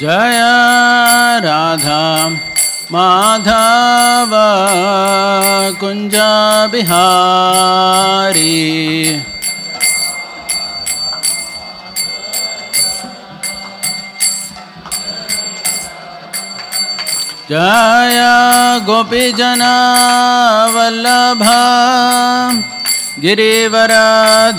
जय राधा माधव कुंज बिहारी जय गोपीजनावल्लभ गिरिवरधारी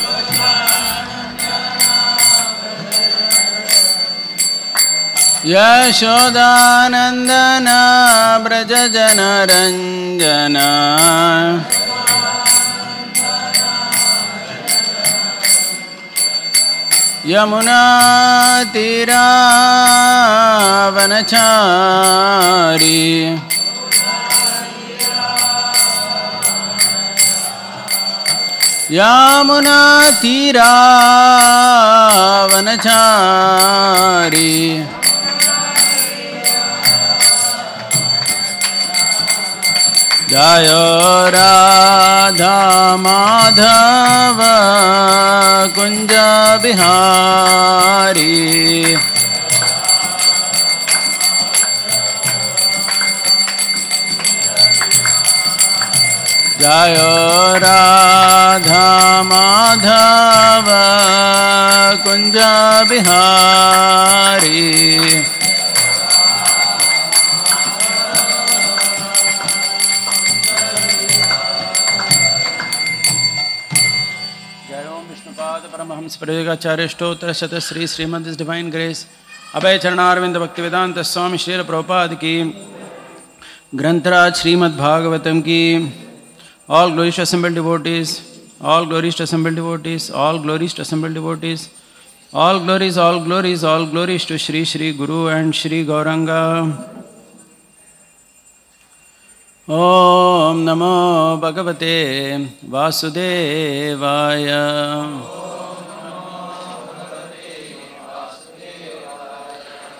यशोदानन्दना व्रजनरञ्जना यमुनातिरावनचारी यामुनातिरावनचारी जय राधा माधव कुञ्ज बिहारी जय राधा माधव कुञ्ज बिहारी प्रयोगाचार्य स्टोत्र शत श्री श्रीमद डिवाइन ग्रेस अभय चरणारविंद भक्ति वेदांत स्वामी श्री प्रभुपाद की ग्रंथराज श्रीमद्भागवतम की all glories to assembled devotees all glories to assembled devotees all glories to assembled devotees all glories all glories all glories to Shri Shri Guru and Shri Gauranga ओम नमो भगवते वासुदेवाय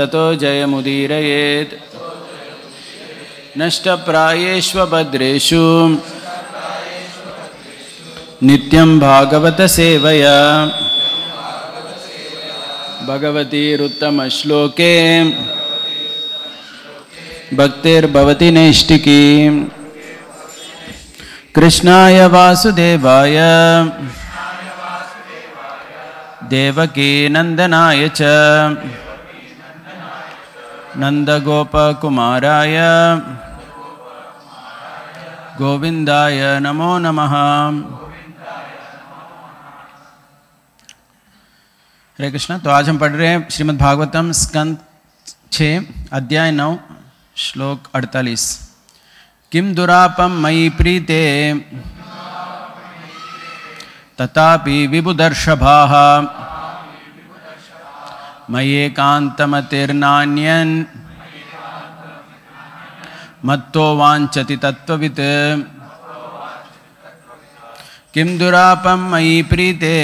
ततो जयमुदीरयेत् नष्टप्रायेष्वभद्रेषु नित्यं भागवतसेवया भगवतीरुत्तमश्लोके भक्तिर्भवति नैष्टिकी कृष्णाय वासुदेवाय देवकीनन्दनाय च नन्दगोपकुमाराय गोविन्दाय नमो नमः हरे कृष्ण तो आज हम पढ़ रहे हैं श्रीमद् भागवतम स्कंद छे अध्याय नौ श्लोक अड़तालीस किम दुरापम मयि प्रीते तथापि विबुदर्षभा मयेकान्तमतिर्नान्यन् मत्तो वाञ्छति तत्त्ववित् किं दुरापं मयि प्रीते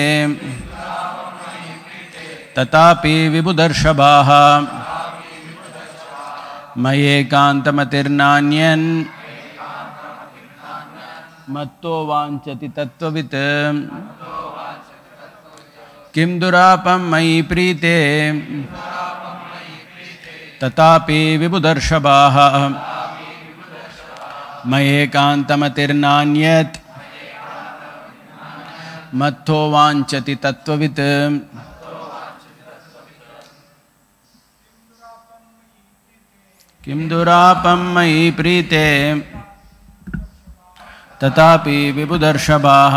तथापि विबुदर्षभाः मयेकान्तमतिर्नान्यन् मत्तो वाञ्छति तत्त्ववित् किं दुरापं मयि प्रीते तथापि विबुदर्षभाः मयेकान्तमतिर्नान्यत् मत्थो वाञ्छति तत्त्ववित् किं दुरापं मयि प्रीते तथापि विबुदर्षभाः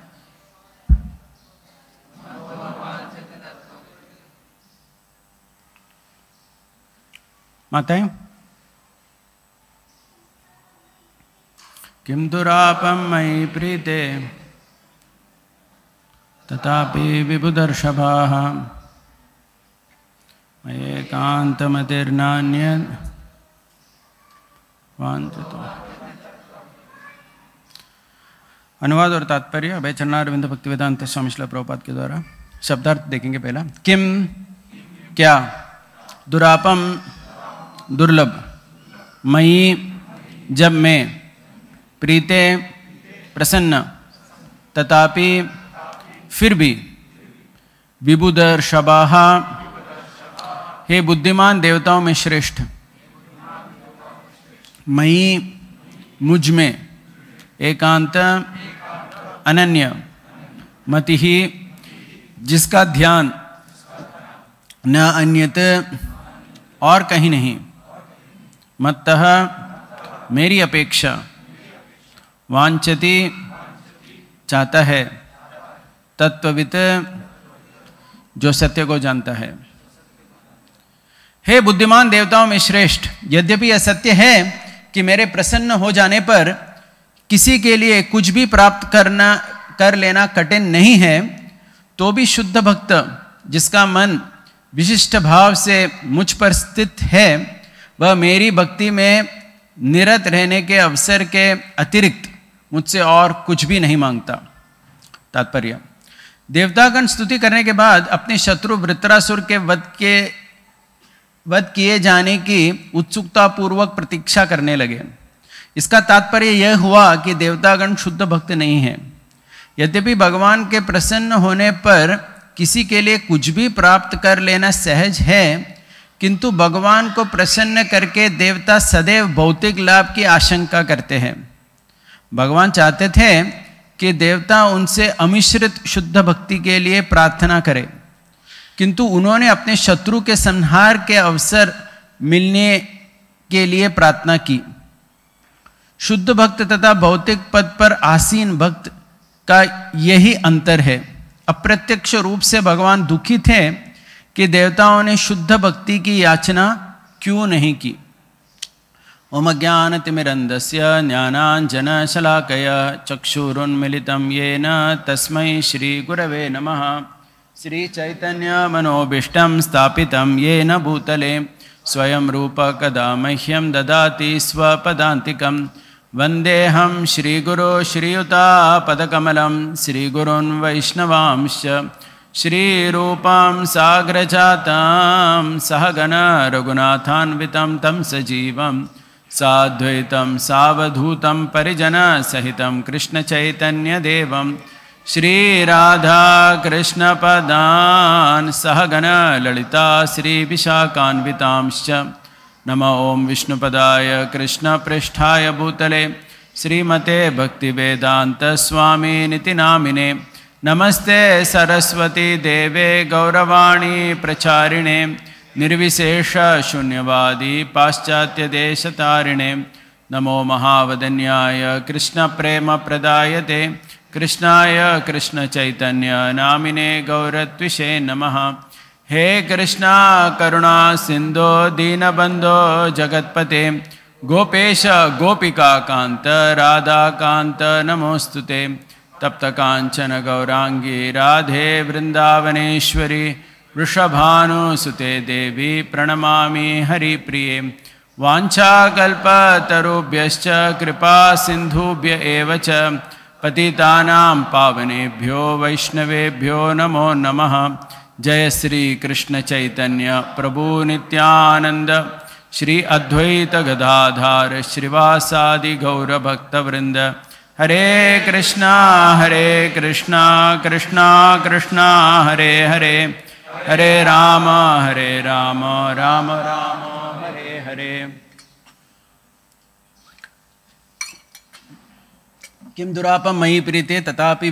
मतें किं दुरापम मयि प्रीते तथापि विबुदर्षभाः मयेकान्तमतिर्नान्य वांछितो अनुवाद और तात्पर्य अभय चरणार विंद भक्ति वेदांत स्वामी शिला प्रभुपाद के द्वारा शब्दार्थ देखेंगे पहला किम क्या दुरापम दुर्लभ मई जब मैं प्रीते प्रसन्न तथापि फिर भी विबुधर शबाहा हे बुद्धिमान देवताओं में श्रेष्ठ मई मुझ में एकांत अनन्य मति ही जिसका ध्यान न अन्यत और कहीं नहीं मत् मेरी अपेक्षा वांछति चाहता है तत्वित जो सत्य को जानता है हे बुद्धिमान देवताओं में श्रेष्ठ यद्यपि यह सत्य है कि मेरे प्रसन्न हो जाने पर किसी के लिए कुछ भी प्राप्त करना कर लेना कठिन नहीं है तो भी शुद्ध भक्त जिसका मन विशिष्ट भाव से मुझ पर स्थित है वह मेरी भक्ति में निरत रहने के अवसर के अतिरिक्त मुझसे और कुछ भी नहीं मांगता तात्पर्य देवतागण स्तुति करने के बाद अपने शत्रु वृत्रासुर के वध के वध किए जाने की उत्सुकतापूर्वक प्रतीक्षा करने लगे इसका तात्पर्य यह हुआ कि देवतागण शुद्ध भक्त नहीं है यद्यपि भगवान के प्रसन्न होने पर किसी के लिए कुछ भी प्राप्त कर लेना सहज है किंतु भगवान को प्रसन्न करके देवता सदैव भौतिक लाभ की आशंका करते हैं भगवान चाहते थे कि देवता उनसे अमिश्रित शुद्ध भक्ति के लिए प्रार्थना करें किंतु उन्होंने अपने शत्रु के संहार के अवसर मिलने के लिए प्रार्थना की शुद्ध भक्त तथा भौतिक पद पर आसीन भक्त का यही अंतर है अप्रत्यक्ष रूप से भगवान दुखी थे कि देवताओं ने शुद्ध भक्ति की याचना क्यों नहीं की ओम ज्ञान तिमिरंदस्य ज्ञानांजन शलाकय चक्षुरुन्मिलितं नम श्री चैतन्य मनोभीष्ट स्थापित ये न भूतले स्वयं रूपकदा मह्यं ददाति स्वपदान्तिकं वन्देऽहं श्रीगुरो श्रीयुतापदकमलं श्रीगुरून् वैष्णवांश्च श्रीरूपां साग्रजातां सहगणरघुनाथान्वितं तं सजीवं साद्वैतं सावधूतं परिजनसहितं कृष्णचैतन्यदेवं श्रीराधाकृष्णपदान् सहगणललिता श्रीविशाखान्वितांश्च नम ॐ विष्णुपदाय कृष्णपृष्ठाय भूतले श्रीमते भक्तिवेदान्तस्वामीनिति नामिने नमस्ते सरस्वती देवे गौरवाणी प्रचारिणे निर्विशेष शून्यवादी पाश्चात्य देशतारिणे नमो महावदन्याय कृष्णप्रेमप्रदायते कृष्णाय कृष्णचैतन्यनामिने गौरत्षे नमः हे कृष्णा करुणा सिंधो दीनबंधो जगत्पते गोपेश गोपिकान्त राधाकान्त नमोऽस्तु ते तप्तकाञ्चन गौरांगी राधे वृन्दावनेश्वरी वृषभानुसुते देवी प्रणमा हरिप्रिये वाञ्छाकल्पतरुभ्यश्च कृपासिन्धुभ्य एव च पावनेभ्यो वैष्णवेभ्यो नमो नमः जय श्रीकृष्णचैतन्य प्रभुनित्यानन्द श्री अद्वैतगदाधार श्रीवासादिगौरभक्तवृन्द हरे कृष्णा हरे कृष्णा कृष्णा कृष्णा हरे हरे हरे राम हरे राम राम राम हरे हरे किम दुरापम मयि प्रीते तथापि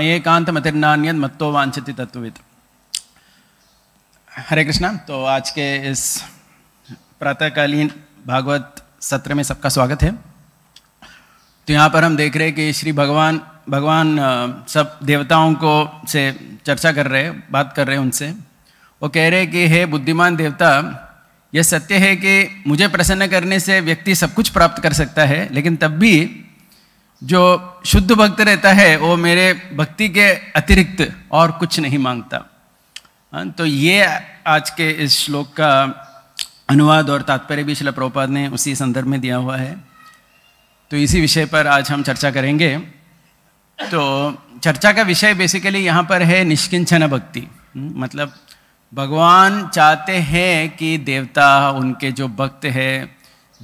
मयेकांत मतिर्नान्य मत्तो वांछति तत्वित हरे कृष्णा तो आज के इस प्रातःकालीन भागवत सत्र में सबका स्वागत है तो यहाँ पर हम देख रहे हैं कि श्री भगवान भगवान सब देवताओं को से चर्चा कर रहे हैं बात कर रहे हैं उनसे वो कह रहे हैं कि हे बुद्धिमान देवता यह सत्य है कि मुझे प्रसन्न करने से व्यक्ति सब कुछ प्राप्त कर सकता है लेकिन तब भी जो शुद्ध भक्त रहता है वो मेरे भक्ति के अतिरिक्त और कुछ नहीं मांगता हाँ, तो ये आज के इस श्लोक का अनुवाद और तात्पर्य भी शिला प्रभुपाद ने उसी संदर्भ में दिया हुआ है तो इसी विषय पर आज हम चर्चा करेंगे तो चर्चा का विषय बेसिकली यहाँ पर है निष्किंचन भक्ति हम्म, मतलब भगवान चाहते हैं कि देवता उनके जो भक्त है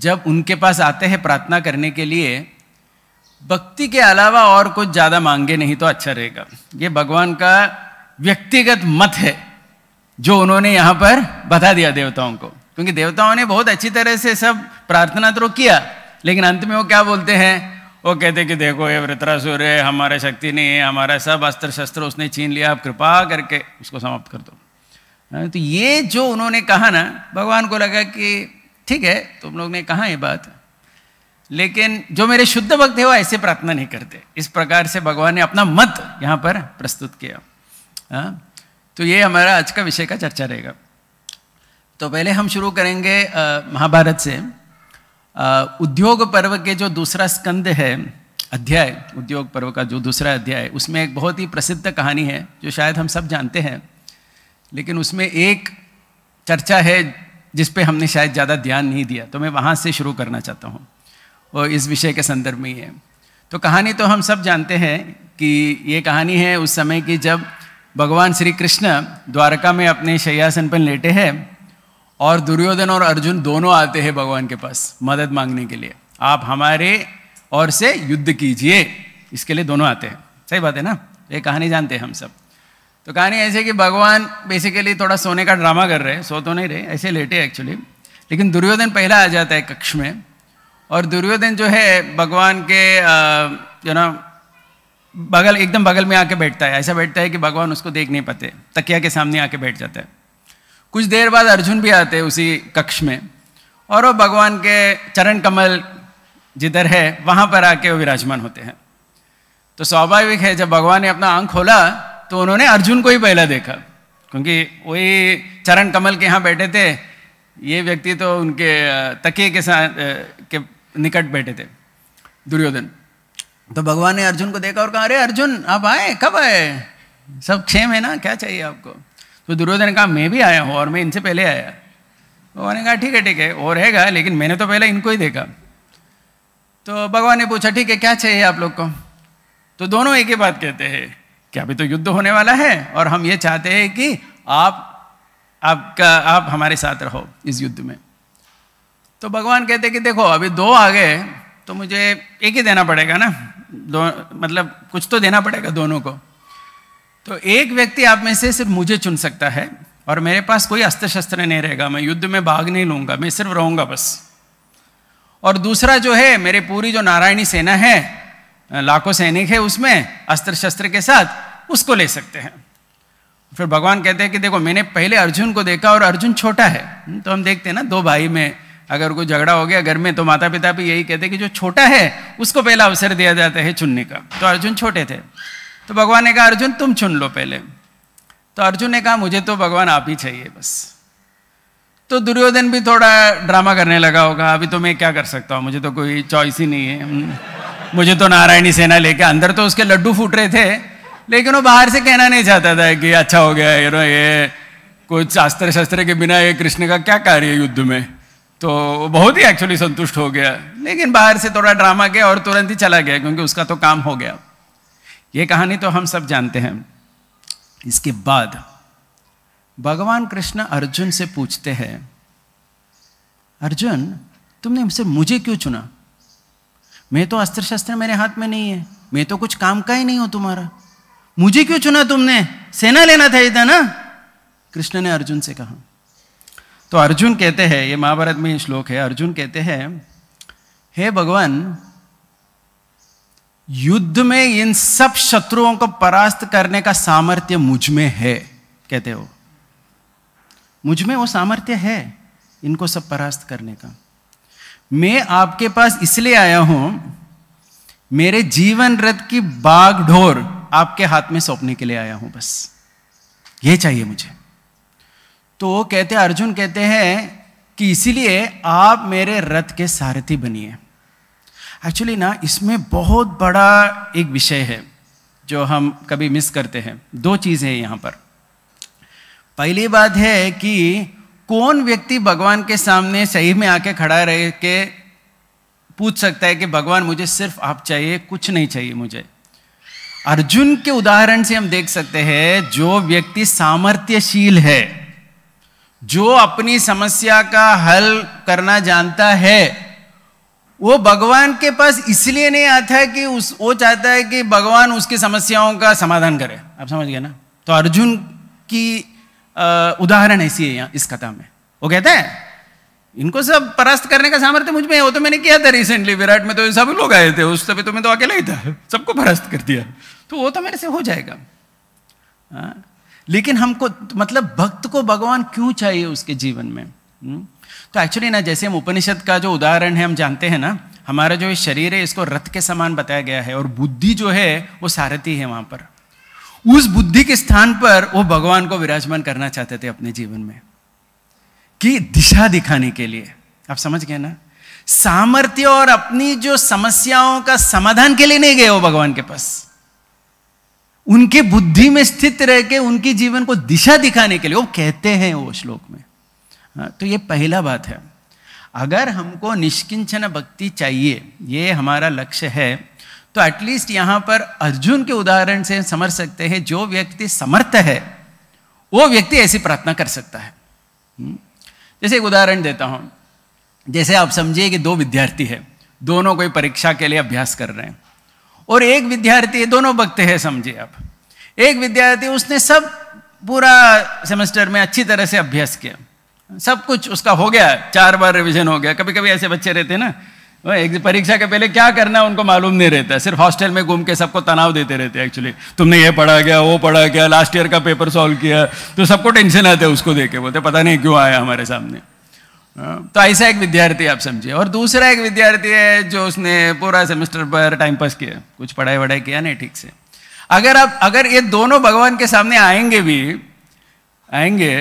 जब उनके पास आते हैं प्रार्थना करने के लिए भक्ति के अलावा और कुछ ज़्यादा मांगे नहीं तो अच्छा रहेगा ये भगवान का व्यक्तिगत मत है जो उन्होंने यहाँ पर बता दिया देवताओं को क्योंकि देवताओं ने बहुत अच्छी तरह से सब प्रार्थना तो किया लेकिन अंत में वो क्या बोलते हैं वो कहते कि देखो ये वृतरा सूर्य हमारे शक्ति नहीं है हमारा सब अस्त्र शस्त्र उसने छीन लिया आप कृपा करके उसको समाप्त कर दो हाँ, तो ये जो उन्होंने कहा ना भगवान को लगा कि ठीक है तुम लोग ने कहा ये बात लेकिन जो मेरे शुद्ध भक्त है वो ऐसे प्रार्थना नहीं करते इस प्रकार से भगवान ने अपना मत यहाँ पर प्रस्तुत किया आ? हाँ, तो ये हमारा आज का विषय का चर्चा रहेगा तो पहले हम शुरू करेंगे महाभारत से उद्योग पर्व के जो दूसरा स्कंद है अध्याय उद्योग पर्व का जो दूसरा अध्याय उसमें एक बहुत ही प्रसिद्ध कहानी है जो शायद हम सब जानते हैं लेकिन उसमें एक चर्चा है जिस पे हमने शायद ज़्यादा ध्यान नहीं दिया तो मैं वहाँ से शुरू करना चाहता हूँ और इस विषय के संदर्भ में ही है तो कहानी तो हम सब जानते हैं कि ये कहानी है उस समय की जब भगवान श्री कृष्ण द्वारका में अपने शैयासन पर लेटे हैं और दुर्योधन और अर्जुन दोनों आते हैं भगवान के पास मदद मांगने के लिए आप हमारे और से युद्ध कीजिए इसके लिए दोनों आते हैं सही बात है ना ये कहानी जानते हैं हम सब तो कहानी ऐसे कि भगवान बेसिकली थोड़ा सोने का ड्रामा कर रहे हैं सो तो नहीं रहे ऐसे लेटे एक्चुअली लेकिन दुर्योधन पहला आ जाता है कक्ष में और दुर्योधन जो है भगवान के जो ना बगल एकदम बगल में आके बैठता है ऐसा बैठता है कि भगवान उसको देख नहीं पाते तकिया के सामने आके बैठ जाता है कुछ देर बाद अर्जुन भी आते उसी कक्ष में और वो भगवान के चरण कमल जिधर है वहाँ पर आके वो विराजमान होते हैं तो स्वाभाविक है जब भगवान ने अपना आंख खोला तो उन्होंने अर्जुन को ही पहला देखा क्योंकि वही चरण कमल के यहाँ बैठे थे ये व्यक्ति तो उनके तकिए के साथ के निकट बैठे थे दुर्योधन तो भगवान ने अर्जुन को देखा और कहा अरे अर्जुन आप आए कब आए सब क्षेम है ना क्या चाहिए आपको तो दुर्योधन ने कहा मैं भी आया हूँ और मैं इनसे पहले आया भगवान ने कहा ठीक है ठीक है और रहेगा लेकिन मैंने तो पहले इनको ही देखा तो भगवान ने पूछा ठीक है क्या चाहिए आप लोग को तो दोनों एक ही बात कहते हैं कि अभी तो युद्ध होने वाला है और हम ये चाहते हैं कि आप आपका आप हमारे साथ रहो इस युद्ध में तो भगवान कहते हैं कि देखो अभी दो आ गए तो मुझे एक ही देना पड़ेगा ना दो मतलब कुछ तो देना पड़ेगा दोनों को तो एक व्यक्ति आप में से सिर्फ मुझे चुन सकता है और मेरे पास कोई अस्त्र शस्त्र नहीं रहेगा मैं युद्ध में भाग नहीं लूंगा मैं सिर्फ रहूंगा बस और दूसरा जो है मेरे पूरी जो नारायणी सेना है लाखों सैनिक है उसमें अस्त्र शस्त्र के साथ उसको ले सकते हैं फिर भगवान कहते हैं कि देखो मैंने पहले अर्जुन को देखा और अर्जुन छोटा है हम्म, तो हम देखते हैं ना दो भाई में अगर कोई झगड़ा हो गया घर में तो माता पिता भी यही कहते कि जो छोटा है उसको पहला अवसर दिया जाता है चुनने का तो अर्जुन छोटे थे तो भगवान ने कहा अर्जुन तुम चुन लो पहले तो अर्जुन ने कहा मुझे तो भगवान आप ही चाहिए बस तो दुर्योधन भी थोड़ा ड्रामा करने लगा होगा अभी तो मैं क्या कर सकता हूँ मुझे तो कोई चॉइस ही नहीं है हम्म, मुझे तो नारायणी सेना लेके अंदर तो उसके लड्डू फूट रहे थे लेकिन वो बाहर से कहना नहीं चाहता था कि अच्छा हो गया ये ये कुछ शास्त्र शस्त्र के बिना ये कृष्ण का क्या कार्य युद्ध में तो बहुत ही एक्चुअली संतुष्ट हो गया लेकिन बाहर से थोड़ा ड्रामा किया और तुरंत ही चला गया क्योंकि उसका तो काम हो गया ये कहानी तो हम सब जानते हैं इसके बाद भगवान कृष्ण अर्जुन से पूछते हैं अर्जुन तुमने हमसे मुझे क्यों चुना मैं तो अस्त्र शस्त्र मेरे हाथ में नहीं है मैं तो कुछ काम का ही नहीं हूं तुम्हारा मुझे क्यों चुना तुमने सेना लेना था इधर ना कृष्ण ने अर्जुन से कहा तो अर्जुन कहते हैं ये महाभारत में श्लोक है अर्जुन कहते हैं हे भगवान युद्ध में इन सब शत्रुओं को परास्त करने का सामर्थ्य मुझ में है कहते हो मुझ में वो सामर्थ्य है इनको सब परास्त करने का मैं आपके पास इसलिए आया हूं मेरे जीवन रथ की बागडोर आपके हाथ में सौंपने के लिए आया हूं बस ये चाहिए मुझे तो कहते अर्जुन कहते हैं कि इसीलिए आप मेरे रथ के सारथी बनिए एक्चुअली ना इसमें बहुत बड़ा एक विषय है जो हम कभी मिस करते हैं दो चीज़ें हैं यहाँ पर पहली बात है कि कौन व्यक्ति भगवान के सामने सही में आके खड़ा रह के पूछ सकता है कि भगवान मुझे सिर्फ आप चाहिए कुछ नहीं चाहिए मुझे अर्जुन के उदाहरण से हम देख सकते हैं जो व्यक्ति सामर्थ्यशील है जो अपनी समस्या का हल करना जानता है वो भगवान के पास इसलिए नहीं आता कि उस वो चाहता है कि भगवान उसकी समस्याओं का समाधान करे आप समझ गए ना तो अर्जुन की उदाहरण ऐसी है यहाँ इस कथा में वो कहता है इनको सब परास्त करने का सामर्थ्य मुझ में है वो तो मैंने किया था रिसेंटली विराट में तो सभी लोग आए थे उस समय तो मैं तो अकेला ही था सबको परास्त कर दिया तो वो तो मेरे से हो जाएगा आ? हाँ, लेकिन हमको मतलब भक्त को भगवान क्यों चाहिए उसके जीवन में हुँ? हम्म, तो एक्चुअली ना जैसे हम उपनिषद का जो उदाहरण है हम जानते हैं ना हमारा जो शरीर है इसको रथ के समान बताया गया है और बुद्धि जो है वो सारथी है वहां पर उस बुद्धि के स्थान पर वो भगवान को विराजमान करना चाहते थे अपने जीवन में कि दिशा दिखाने के लिए आप समझ गए ना सामर्थ्य और अपनी जो समस्याओं का समाधान के लिए नहीं गए वो भगवान के पास उनके बुद्धि में स्थित रह के उनके जीवन को दिशा दिखाने के लिए वो कहते हैं वो श्लोक में हाँ, तो ये पहला बात है अगर हमको निष्किंचन भक्ति चाहिए ये हमारा लक्ष्य है तो एटलीस्ट यहाँ पर अर्जुन के उदाहरण से समझ सकते हैं जो व्यक्ति समर्थ है वो व्यक्ति ऐसी प्रार्थना कर सकता है हम्म, जैसे एक उदाहरण देता हूँ जैसे आप समझिए कि दो विद्यार्थी है दोनों कोई परीक्षा के लिए अभ्यास कर रहे हैं और एक विद्यार्थी दोनों भक्त है समझिए आप एक विद्यार्थी उसने सब पूरा सेमेस्टर में अच्छी तरह से अभ्यास किया सब कुछ उसका हो गया चार बार रिवीजन हो गया कभी कभी ऐसे बच्चे रहते हैं ना एक परीक्षा के पहले क्या करना उनको मालूम नहीं रहता सिर्फ हॉस्टल में घूम के सबको तनाव देते रहते हैं एक्चुअली तुमने ये पढ़ा गया वो पढ़ा गया लास्ट ईयर का पेपर सॉल्व किया तो सबको टेंशन आता है उसको दे के बोलते पता नहीं क्यों आया हमारे सामने तो ऐसा एक विद्यार्थी आप समझिए और दूसरा एक विद्यार्थी है जो उसने पूरा सेमेस्टर पर टाइम पास किया कुछ पढ़ाई वढ़ाई किया नहीं ठीक से अगर आप अगर ये दोनों भगवान के सामने आएंगे भी आएंगे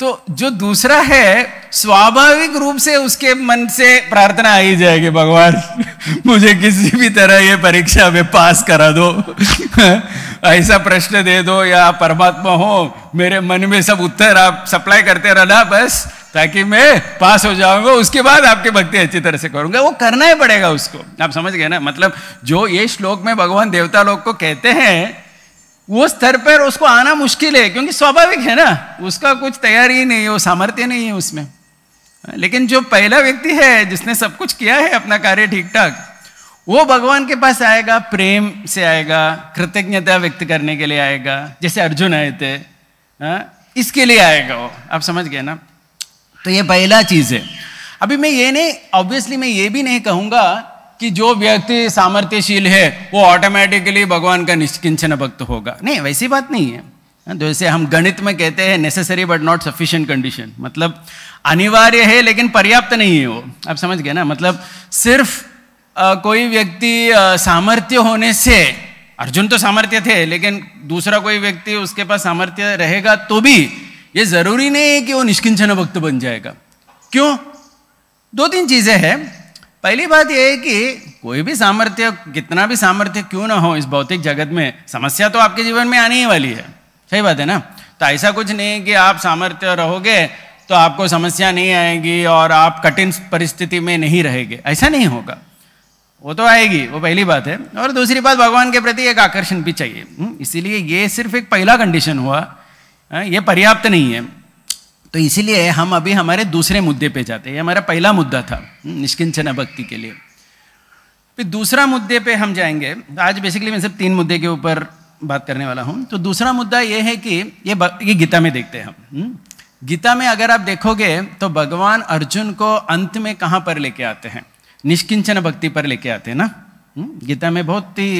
तो जो दूसरा है स्वाभाविक रूप से उसके मन से प्रार्थना आई जाएगी भगवान मुझे किसी भी तरह ये परीक्षा में पास करा दो ऐसा प्रश्न दे दो या परमात्मा हो मेरे मन में सब उत्तर आप सप्लाई करते रहना बस ताकि मैं पास हो जाऊंगा उसके बाद आपकी भक्ति अच्छी तरह से करूंगा वो करना ही पड़ेगा उसको आप समझ गए ना मतलब जो ये श्लोक में भगवान देवता लोग को कहते हैं वो स्तर पर उसको आना मुश्किल है क्योंकि स्वाभाविक है ना उसका कुछ तैयारी नहीं है वो सामर्थ्य नहीं है उसमें लेकिन जो पहला व्यक्ति है जिसने सब कुछ किया है अपना कार्य ठीक ठाक वो भगवान के पास आएगा प्रेम से आएगा कृतज्ञता व्यक्त करने के लिए आएगा जैसे अर्जुन आए थे आ? हाँ, इसके लिए आएगा वो आप समझ गए ना तो ये पहला चीज़ है अभी मैं ये नहीं ऑब्वियसली मैं ये भी नहीं कहूंगा कि जो व्यक्ति सामर्थ्यशील है वो ऑटोमेटिकली भगवान का निष्किंचन भक्त होगा नहीं वैसी बात नहीं है जैसे हम गणित में कहते हैं necessary but not sufficient condition मतलब अनिवार्य है लेकिन पर्याप्त नहीं है वो आप समझ गए ना मतलब सिर्फ आ, कोई व्यक्ति सामर्थ्य होने से अर्जुन तो सामर्थ्य थे लेकिन दूसरा कोई व्यक्ति उसके पास सामर्थ्य रहेगा तो भी ये जरूरी नहीं है कि वो निष्किंचन भक्त बन जाएगा क्यों दो तीन चीजें हैं पहली बात यह है कि कोई भी सामर्थ्य कितना भी सामर्थ्य क्यों ना हो इस भौतिक जगत में समस्या तो आपके जीवन में आने ही वाली है सही बात है ना तो ऐसा कुछ नहीं है कि आप सामर्थ्य रहोगे तो आपको समस्या नहीं आएगी और आप कठिन परिस्थिति में नहीं रहेंगे ऐसा नहीं होगा वो तो आएगी वो पहली बात है और दूसरी बात भगवान के प्रति एक आकर्षण भी चाहिए हम्म, इसीलिए ये सिर्फ एक पहला कंडीशन हुआ हाँ, ये पर्याप्त नहीं है तो इसीलिए हम अभी हमारे दूसरे मुद्दे पे जाते हैं हमारा पहला मुद्दा था हम्म, निष्किंचना भक्ति के लिए फिर दूसरा मुद्दे पे हम जाएंगे आज बेसिकली मैं सिर्फ तीन मुद्दे के ऊपर बात करने वाला हूँ तो दूसरा मुद्दा ये है कि ये ये गीता में देखते हैं हम हम्म। गीता में अगर आप देखोगे तो भगवान अर्जुन को अंत में कहाँ पर लेके आते हैं निष्किंचन भक्ति पर लेके आते हैं ना हम्म, गीता में बहुत ही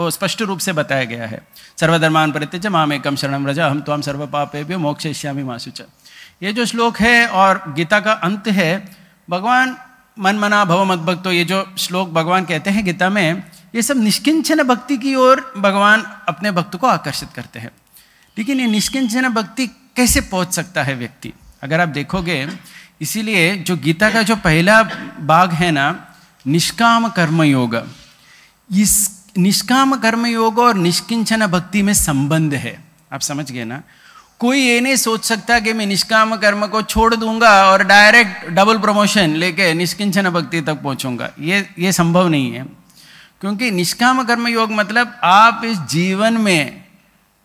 वो स्पष्ट रूप से बताया गया है सर्वधर्मान परित्यज माम एकम शरणम रजा हम तो हम सर्व पापे भी मोक्षेश्यामी माशुच ये जो श्लोक है और गीता का अंत है भगवान मन मना भव मत तो ये जो श्लोक भगवान कहते हैं गीता में ये सब निष्किंचन भक्ति की ओर भगवान अपने भक्त को आकर्षित करते हैं लेकिन ये निष्किंचन भक्ति कैसे पहुंच सकता है व्यक्ति अगर आप देखोगे इसीलिए जो गीता का जो पहला भाग है ना निष्काम कर्मयोग इस निष्काम कर्मयोग और निष्किंचन भक्ति में संबंध है आप समझ गए ना कोई ये नहीं सोच सकता कि मैं निष्काम कर्म को छोड़ दूंगा और डायरेक्ट डबल प्रमोशन लेके निष्किंचन भक्ति तक पहुंचूंगा ये ये संभव नहीं है क्योंकि निष्काम कर्म योग मतलब आप इस जीवन में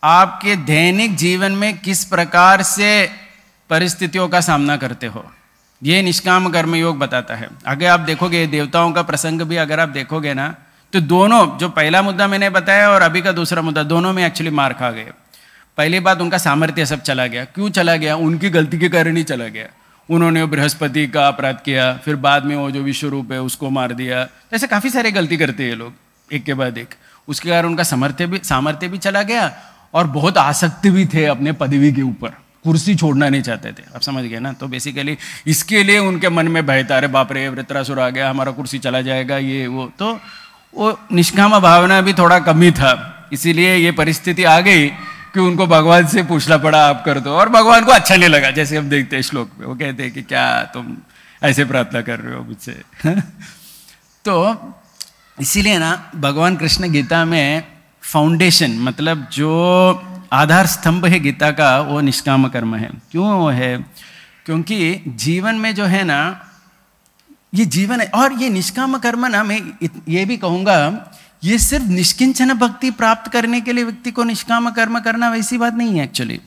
आपके दैनिक जीवन में किस प्रकार से परिस्थितियों का सामना करते हो ये निष्काम कर्म योग बताता है आगे आप देखोगे देवताओं का प्रसंग भी अगर आप देखोगे ना तो दोनों जो पहला मुद्दा मैंने बताया और अभी का दूसरा मुद्दा दोनों में एक्चुअली मार खा गए पहली बात उनका सामर्थ्य सब चला गया क्यों चला गया उनकी गलती के कारण ही चला गया उन्होंने बृहस्पति का अपराध किया फिर बाद में वो जो विश्व रूप है उसको मार दिया ऐसे काफ़ी सारे गलती करते हैं लोग एक के बाद एक उसके कारण उनका सामर्थ्य भी सामर्थ्य भी चला गया और बहुत आसक्ति भी थे अपने पदवी के ऊपर कुर्सी छोड़ना नहीं चाहते थे आप समझ गए ना तो बेसिकली इसके लिए उनके मन में भय था अरे बाप रे वृत्रासुर आ गया हमारा कुर्सी चला जाएगा ये वो तो वो निष्काम भावना भी थोड़ा कमी था इसीलिए ये परिस्थिति आ गई कि उनको भगवान से पूछना पड़ा आप कर दो और भगवान को अच्छा नहीं लगा जैसे हम देखते हैं श्लोक में वो कहते हैं कि क्या तुम ऐसे प्रार्थना कर रहे हो मुझसे तो इसीलिए ना भगवान कृष्ण गीता में फाउंडेशन मतलब जो आधार स्तंभ है गीता का वो निष्काम कर्म है क्यों वो है क्योंकि जीवन में जो है ना ये जीवन है और ये निष्काम कर्म ना मैं ये भी कहूँगा ये सिर्फ निष्किंचन भक्ति प्राप्त करने के लिए व्यक्ति को निष्काम कर्म करना वैसी बात नहीं है एक्चुअली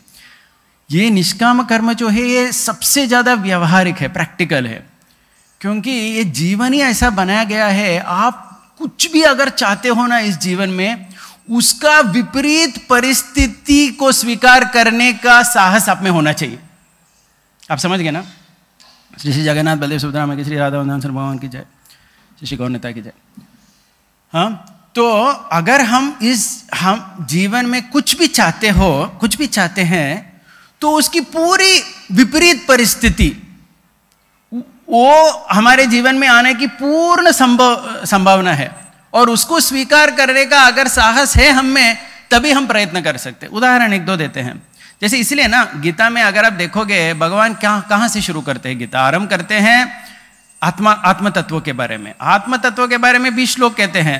ये निष्काम कर्म जो है ये सबसे ज़्यादा व्यवहारिक है प्रैक्टिकल है क्योंकि ये जीवन ही ऐसा बनाया गया है आप कुछ भी अगर चाहते हो ना इस जीवन में उसका विपरीत परिस्थिति को स्वीकार करने का साहस आप में होना चाहिए आप समझ गए ना श्री श्री जगन्नाथ बलदेव सुभद्राम की श्री राधा वंदन भगवान की जय श्री श्री गौरता की जय हाँ तो अगर हम इस हम जीवन में कुछ भी चाहते हो कुछ भी चाहते हैं तो उसकी पूरी विपरीत परिस्थिति वो हमारे जीवन में आने की पूर्ण संभव संभावना है और उसको स्वीकार करने का अगर साहस है हम में तभी हम प्रयत्न कर सकते उदाहरण एक दो देते हैं जैसे इसलिए ना गीता में अगर आप देखोगे भगवान कहाँ कहाँ से शुरू करते हैं गीता आरंभ करते हैं आत्मा आत्म तत्व के बारे में आत्म तत्व के बारे में बीस श्लोक कहते हैं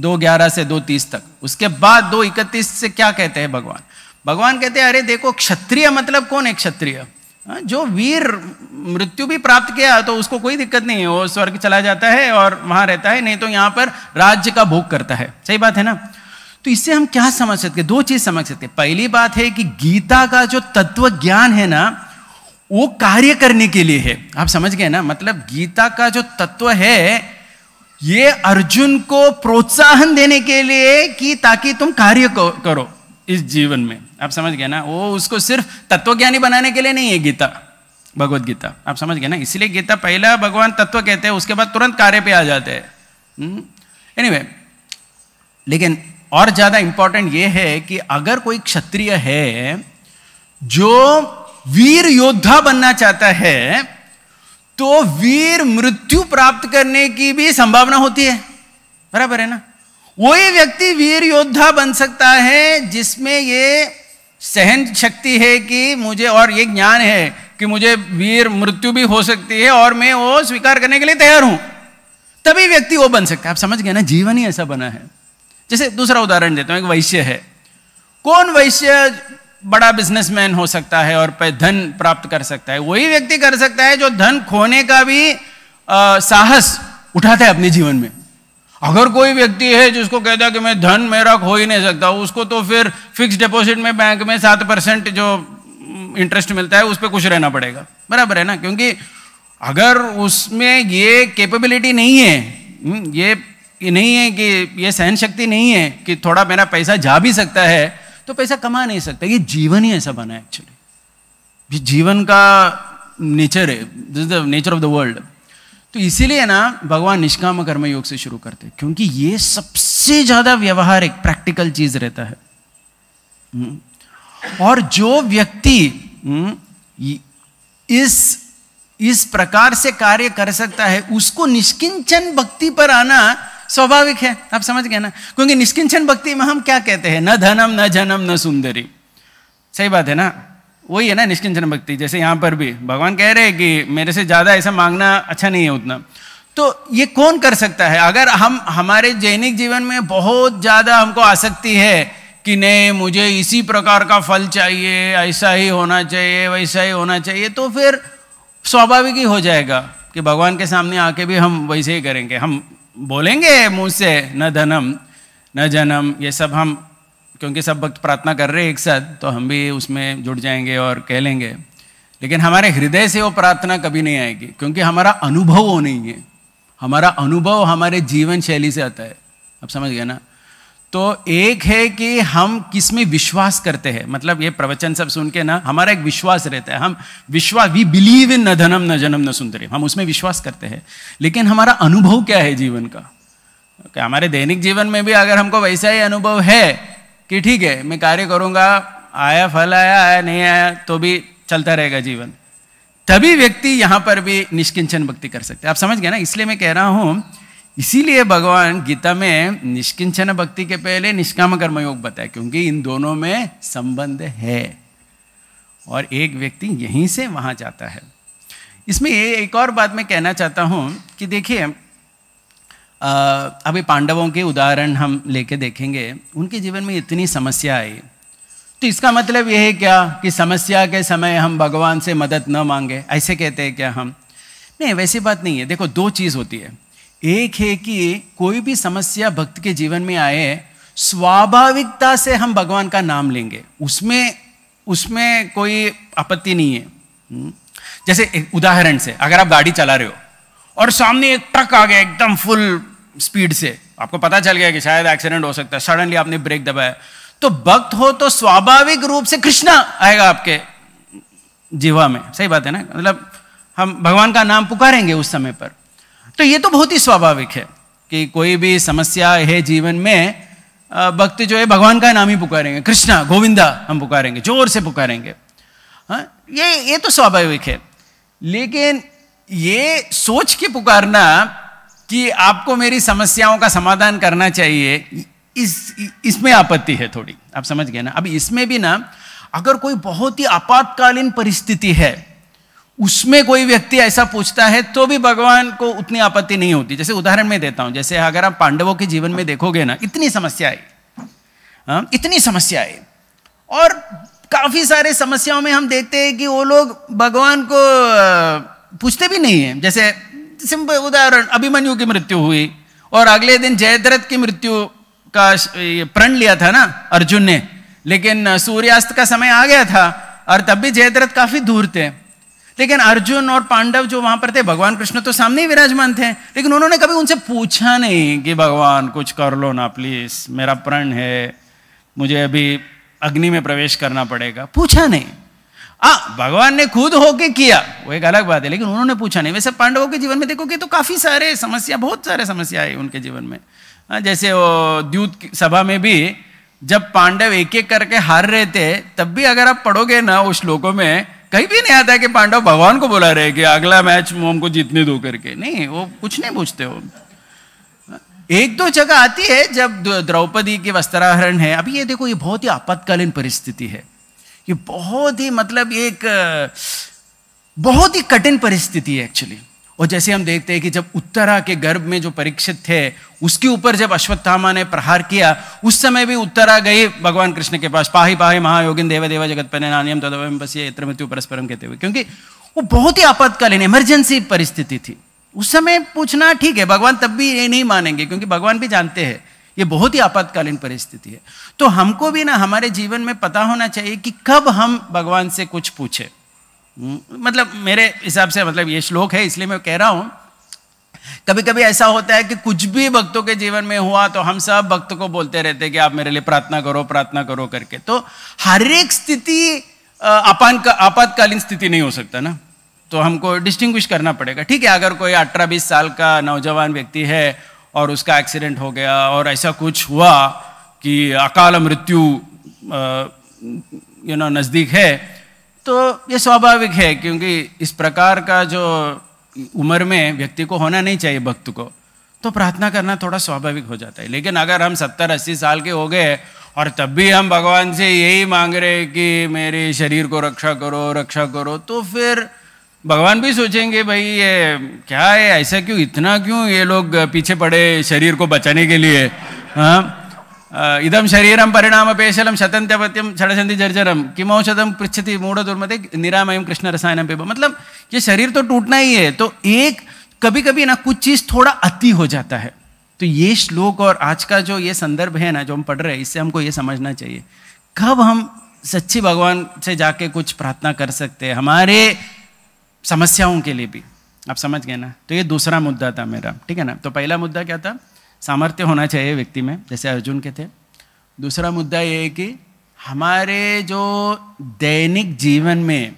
दो ग्यारह से दो तीस तक उसके बाद दो इकतीस से क्या कहते हैं भगवान भगवान कहते हैं अरे देखो क्षत्रिय मतलब कौन है क्षत्रिय हाँ, जो वीर मृत्यु भी प्राप्त किया तो उसको कोई दिक्कत नहीं है वो स्वर्ग चला जाता है और वहां रहता है नहीं तो यहाँ पर राज्य का भोग करता है सही बात है ना तो इससे हम क्या समझ सकते दो चीज समझ सकते पहली बात है कि गीता का जो तत्व ज्ञान है ना वो कार्य करने के लिए है आप समझ गए ना मतलब गीता का जो तत्व है ये अर्जुन को प्रोत्साहन देने के लिए कि ताकि तुम कार्य करो इस जीवन में आप समझ गए ना वो उसको सिर्फ तत्वज्ञानी बनाने के लिए नहीं है गीता भगवत गीता आप समझ गए ना इसलिए गीता पहला भगवान तत्व कहते हैं उसके बाद तुरंत कार्य पे आ जाते हैं एनीवे हम्म? anyway, लेकिन और ज़्यादा इंपॉर्टेंट यह है कि अगर कोई क्षत्रिय है जो वीर योद्धा बनना चाहता है तो वीर मृत्यु प्राप्त करने की भी संभावना होती है बराबर है ना वही व्यक्ति वीर योद्धा बन सकता है जिसमें ये सहन शक्ति है कि मुझे और ये ज्ञान है कि मुझे वीर मृत्यु भी हो सकती है और मैं वो स्वीकार करने के लिए तैयार हूं तभी व्यक्ति वो बन सकता है आप समझ गए ना जीवन ही ऐसा बना है जैसे दूसरा उदाहरण देता हूं एक वैश्य है कौन वैश्य बड़ा बिजनेसमैन हो सकता है और धन प्राप्त कर सकता है वही व्यक्ति कर सकता है जो धन खोने का भी आ, साहस उठाता है अपने जीवन में अगर कोई व्यक्ति है जिसको कहता है कि मैं धन मेरा खो ही नहीं सकता उसको तो फिर फिक्स डिपॉजिट में बैंक में सात परसेंट जो इंटरेस्ट मिलता है उस पर कुछ रहना पड़ेगा बराबर है ना क्योंकि अगर उसमें ये कैपेबिलिटी नहीं है ये ये नहीं है कि ये सहन शक्ति नहीं है कि थोड़ा मेरा पैसा जा भी सकता है तो पैसा कमा नहीं सकता ये जीवन ही ऐसा बना है एक्चुअली जीवन का नेचर है this the nature of the world तो इसीलिए ना भगवान निष्काम कर्म योग से शुरू करते हैं क्योंकि ये सबसे ज्यादा व्यवहारिक प्रैक्टिकल चीज रहता है हम्म। और जो व्यक्ति हम्म, इस इस प्रकार से कार्य कर सकता है उसको निष्किंचन भक्ति पर आना स्वाभाविक है आप समझ गए ना क्योंकि निष्किंचन भक्ति में हम क्या कहते हैं न धनम न जनम न सुंदरी सही बात है ना वही है ना निष्किंचन भक्ति जैसे यहाँ पर भी भगवान कह रहे हैं कि मेरे से ज़्यादा ऐसा मांगना अच्छा नहीं है उतना तो ये कौन कर सकता है अगर हम हमारे जैनिक जीवन में बहुत ज़्यादा हमको आसक्ति है कि नहीं मुझे इसी प्रकार का फल चाहिए ऐसा ही होना चाहिए वैसा ही होना चाहिए तो फिर स्वाभाविक ही हो जाएगा कि भगवान के सामने आके भी हम वैसे ही करेंगे हम बोलेंगे मुंह से न धनम न जन्म ये सब हम क्योंकि सब वक्त प्रार्थना कर रहे हैं एक साथ तो हम भी उसमें जुड़ जाएंगे और कह लेंगे लेकिन हमारे हृदय से वो प्रार्थना कभी नहीं आएगी क्योंकि हमारा अनुभव वो नहीं है हमारा अनुभव हमारे जीवन शैली से आता है आप समझ गए ना तो एक है कि हम किस में विश्वास करते हैं मतलब ये प्रवचन सब सुन के ना हमारा एक विश्वास रहता है हम विश्वास वी बिलीव इन न धनम न जन्म न सुंदर हम उसमें विश्वास करते हैं लेकिन हमारा अनुभव क्या है जीवन का okay, हमारे दैनिक जीवन में भी अगर हमको वैसा ही अनुभव है कि ठीक है मैं कार्य करूँगा आया फल आया आया नहीं आया तो भी चलता रहेगा जीवन तभी व्यक्ति यहाँ पर भी निष्किंचन भक्ति कर सकते आप समझ गए ना इसलिए मैं कह रहा हूँ इसीलिए भगवान गीता में निष्किंचन भक्ति के पहले निष्काम कर्मयोग बताया क्योंकि इन दोनों में संबंध है और एक व्यक्ति यहीं से वहां जाता है इसमें ये एक और बात मैं कहना चाहता हूं कि देखिए अभी पांडवों के उदाहरण हम लेके देखेंगे उनके जीवन में इतनी समस्या आई तो इसका मतलब यह है क्या कि समस्या के समय हम भगवान से मदद न मांगे ऐसे कहते हैं क्या हम नहीं वैसी बात नहीं है देखो दो चीज़ होती है एक है कि कोई भी समस्या भक्त के जीवन में आए स्वाभाविकता से हम भगवान का नाम लेंगे उसमें उसमें कोई आपत्ति नहीं है हम्म। जैसे उदाहरण से अगर आप गाड़ी चला रहे हो और सामने एक ट्रक आ गया एकदम फुल स्पीड से आपको पता चल गया कि शायद एक्सीडेंट हो सकता है सडनली आपने ब्रेक दबाया तो भक्त हो तो स्वाभाविक रूप से कृष्णा आएगा आपके जीवा में सही बात है ना मतलब हम भगवान का नाम पुकारेंगे उस समय पर तो ये तो बहुत ही स्वाभाविक है कि कोई भी समस्या है जीवन में भक्त जो है भगवान का नाम ही पुकारेंगे कृष्णा गोविंदा हम पुकारेंगे जोर से पुकारेंगे हाँ ये ये तो स्वाभाविक है लेकिन ये सोच के पुकारना कि आपको मेरी समस्याओं का समाधान करना चाहिए इस इसमें आपत्ति है थोड़ी आप समझ गए ना अब इसमें भी ना अगर कोई बहुत ही आपातकालीन परिस्थिति है उसमें कोई व्यक्ति ऐसा पूछता है तो भी भगवान को उतनी आपत्ति नहीं होती जैसे उदाहरण में देता हूं जैसे अगर आप पांडवों के जीवन में देखोगे ना इतनी समस्या आई हाँ, इतनी समस्या आई और काफी सारे समस्याओं में हम देखते हैं कि वो लोग भगवान को पूछते भी नहीं है जैसे सिंपल उदाहरण अभिमन्यु की मृत्यु हुई और अगले दिन जयद्रथ की मृत्यु का प्रण लिया था ना अर्जुन ने लेकिन सूर्यास्त का समय आ गया था और तब भी जयद्रथ काफी दूर थे लेकिन अर्जुन और पांडव जो वहां पर थे भगवान कृष्ण तो सामने ही विराजमान थे लेकिन उन्होंने कभी उनसे पूछा नहीं कि भगवान कुछ कर लो ना प्लीज मेरा प्रण है मुझे अभी अग्नि में प्रवेश करना पड़ेगा पूछा नहीं आ, भगवान ने खुद होके किया वो एक अलग बात है लेकिन उन्होंने पूछा नहीं वैसे पांडवों के जीवन में देखोगे तो काफी सारे समस्या बहुत सारे समस्या आई उनके जीवन में आ, जैसे वो द्यूत सभा में भी जब पांडव एक एक करके हार रहे थे तब भी अगर आप पढ़ोगे ना उस श्लोकों में कहीं भी नहीं आता है कि पांडव भगवान को बुला रहे कि अगला मैच हमको जीतने दो करके नहीं वो कुछ नहीं पूछते वो एक दो जगह आती है जब द्रौपदी के वस्त्राहरण है अभी ये देखो ये बहुत ही आपातकालीन परिस्थिति है ये बहुत ही मतलब एक बहुत ही कठिन परिस्थिति है एक्चुअली और जैसे हम देखते हैं कि जब उत्तरा के गर्भ में जो परीक्षित थे उसके ऊपर जब अश्वत्थामा ने प्रहार किया उस समय भी उत्तरा गई भगवान कृष्ण के पास पाही पाही महायोगिन देव देव जगत पर नानियम तदवम मृत्यु परस्परम कहते हुए क्योंकि वो बहुत ही आपातकालीन इमरजेंसी परिस्थिति थी उस समय पूछना ठीक है भगवान तब भी ये नहीं मानेंगे क्योंकि भगवान भी जानते हैं ये बहुत ही आपातकालीन परिस्थिति है तो हमको भी ना हमारे जीवन में पता होना चाहिए कि कब हम भगवान से कुछ पूछे मतलब मेरे हिसाब से मतलब ये श्लोक है इसलिए मैं कह रहा हूं कभी कभी ऐसा होता है कि कुछ भी भक्तों के जीवन में हुआ तो हम सब भक्त को बोलते रहते हैं कि आप मेरे लिए प्रार्थना करो प्रार्थना करो करके तो हर एक स्थिति अपान आपातकालीन स्थिति नहीं हो सकता ना तो हमको डिस्टिंग्विश करना पड़ेगा ठीक है अगर कोई अठारह बीस साल का नौजवान व्यक्ति है और उसका एक्सीडेंट हो गया और ऐसा कुछ हुआ कि अकाल मृत्यु यू नो नज़दीक है तो ये स्वाभाविक है क्योंकि इस प्रकार का जो उम्र में व्यक्ति को होना नहीं चाहिए भक्त को तो प्रार्थना करना थोड़ा स्वाभाविक हो जाता है लेकिन अगर हम सत्तर अस्सी साल के हो गए और तब भी हम भगवान से यही मांग रहे कि मेरे शरीर को रक्षा करो रक्षा करो तो फिर भगवान भी सोचेंगे भाई ये क्या है ऐसा क्यों इतना क्यों ये लोग पीछे पड़े शरीर को बचाने के लिए हाँ शरीर परणाम पेशलम शतंत्यपत्यम षडसंधि जर्जरम किम औषधम पृछति मूढ़ दुर्मते निरामयम कृष्ण रसायन पेब मतलब ये शरीर तो टूटना ही है तो एक कभी कभी ना कुछ चीज़ थोड़ा अति हो जाता है तो ये श्लोक और आज का जो ये संदर्भ है ना जो हम पढ़ रहे हैं इससे हमको ये समझना चाहिए कब हम सच्ची भगवान से जाके कुछ प्रार्थना कर सकते हैं हमारे समस्याओं के लिए भी आप समझ गए ना तो ये दूसरा मुद्दा था मेरा ठीक है ना तो पहला मुद्दा क्या था सामर्थ्य होना चाहिए व्यक्ति में जैसे अर्जुन के थे दूसरा मुद्दा ये है कि हमारे जो दैनिक जीवन में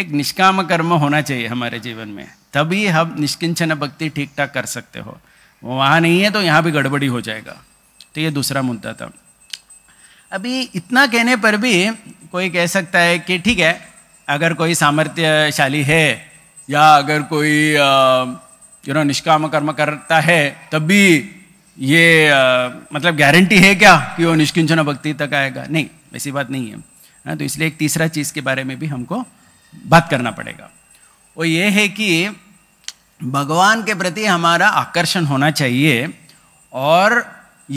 एक निष्काम कर्म होना चाहिए हमारे जीवन में तभी हम निष्किंचन भक्ति ठीक ठाक कर सकते हो वो वहाँ नहीं है तो यहाँ भी गड़बड़ी हो जाएगा तो ये दूसरा मुद्दा था अभी इतना कहने पर भी कोई कह सकता है कि ठीक है अगर कोई सामर्थ्यशाली है या अगर कोई आ, यू नो निष्काम कर्म करता है तब भी ये आ, मतलब गारंटी है क्या कि वो निष्किंचन भक्ति तक आएगा नहीं ऐसी बात नहीं है ना हाँ, तो इसलिए एक तीसरा चीज़ के बारे में भी हमको बात करना पड़ेगा वो ये है कि भगवान के प्रति हमारा आकर्षण होना चाहिए और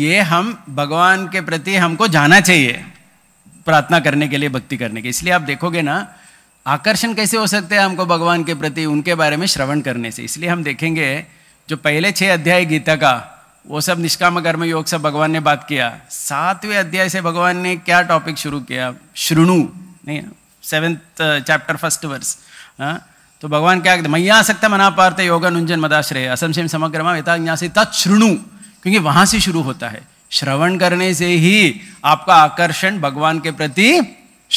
ये हम भगवान के प्रति हमको जाना चाहिए प्रार्थना करने के लिए भक्ति करने के इसलिए आप देखोगे ना आकर्षण कैसे हो सकते हैं हमको भगवान के प्रति उनके बारे में श्रवण करने से इसलिए हम देखेंगे जो पहले छः अध्याय गीता का वो सब निष्काम कर्म योग सब भगवान ने बात किया सातवें अध्याय से भगवान ने क्या टॉपिक शुरू किया श्रृणु नहीं सेवेंथ चैप्टर फर्स्ट वर्स तो भगवान क्या मैया सकता मना पारते योगानुंजन मदाश्रय से समग्रमा वेताज्ञासी तत्श्रृणु क्योंकि वहाँ से शुरू होता है श्रवण करने से ही आपका आकर्षण भगवान के प्रति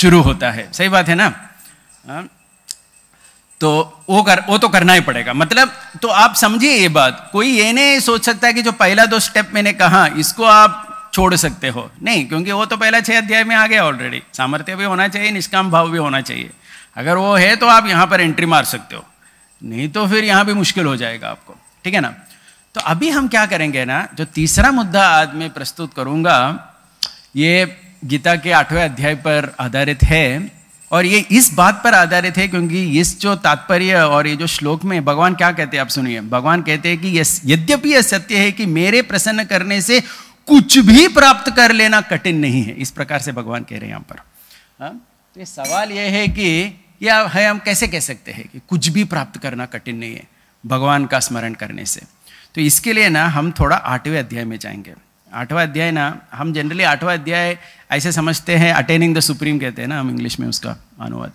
शुरू होता है सही बात है ना तो वो कर वो तो करना ही पड़ेगा मतलब तो आप समझिए ये बात कोई ये नहीं सोच सकता कि जो पहला दो स्टेप मैंने कहा इसको आप छोड़ सकते हो नहीं क्योंकि वो तो पहला छह अध्याय में आ गया ऑलरेडी सामर्थ्य भी होना चाहिए निष्काम भाव भी होना चाहिए अगर वो है तो आप यहाँ पर एंट्री मार सकते हो नहीं तो फिर यहाँ भी मुश्किल हो जाएगा आपको ठीक है ना तो अभी हम क्या करेंगे ना जो तीसरा मुद्दा आज मैं प्रस्तुत करूँगा ये गीता के आठवें अध्याय पर आधारित है और ये इस बात पर आधारित है क्योंकि इस जो तात्पर्य और ये जो श्लोक में भगवान क्या कहते हैं आप सुनिए भगवान कहते हैं कि यद्यपि यह सत्य है कि मेरे प्रसन्न करने से कुछ भी प्राप्त कर लेना कठिन नहीं है इस प्रकार से भगवान कह रहे हैं यहाँ पर हाँ? तो ये सवाल यह है कि या है हम कैसे कह सकते हैं कि कुछ भी प्राप्त करना कठिन नहीं है भगवान का स्मरण करने से तो इसके लिए ना हम थोड़ा आठवें अध्याय में जाएंगे आठवा अध्याय ना हम जनरली आठवा अध्याय ऐसे समझते हैं अटेनिंग द सुप्रीम कहते हैं ना हम इंग्लिश में उसका अनुवाद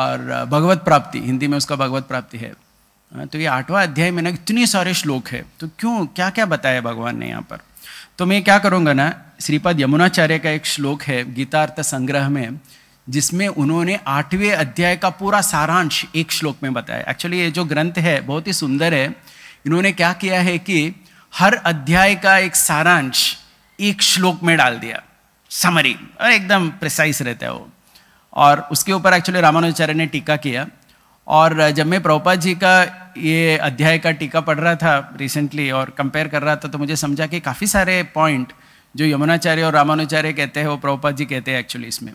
और भगवत प्राप्ति हिंदी में उसका भगवत प्राप्ति है तो ये आठवां अध्याय में ना इतने सारे श्लोक है तो क्यों क्या क्या बताया भगवान ने यहाँ पर तो मैं क्या करूँगा ना श्रीपद यमुनाचार्य का एक श्लोक है गीतार्थ संग्रह में जिसमें उन्होंने आठवें अध्याय का पूरा सारांश एक श्लोक में बताया एक्चुअली ये जो ग्रंथ है बहुत ही सुंदर है इन्होंने क्या किया है कि हर अध्याय का एक सारांश एक श्लोक में डाल दिया समरी और एकदम प्रिसाइस रहता है वो और उसके ऊपर एक्चुअली रामानुचार्य ने टीका किया और जब मैं प्रभुपा जी का ये अध्याय का टीका पढ़ रहा था रिसेंटली और कंपेयर कर रहा था तो मुझे समझा कि काफ़ी सारे पॉइंट जो यमुनाचार्य और रामानुचार्य कहते हैं वो प्रभुपा जी कहते हैं एक्चुअली इसमें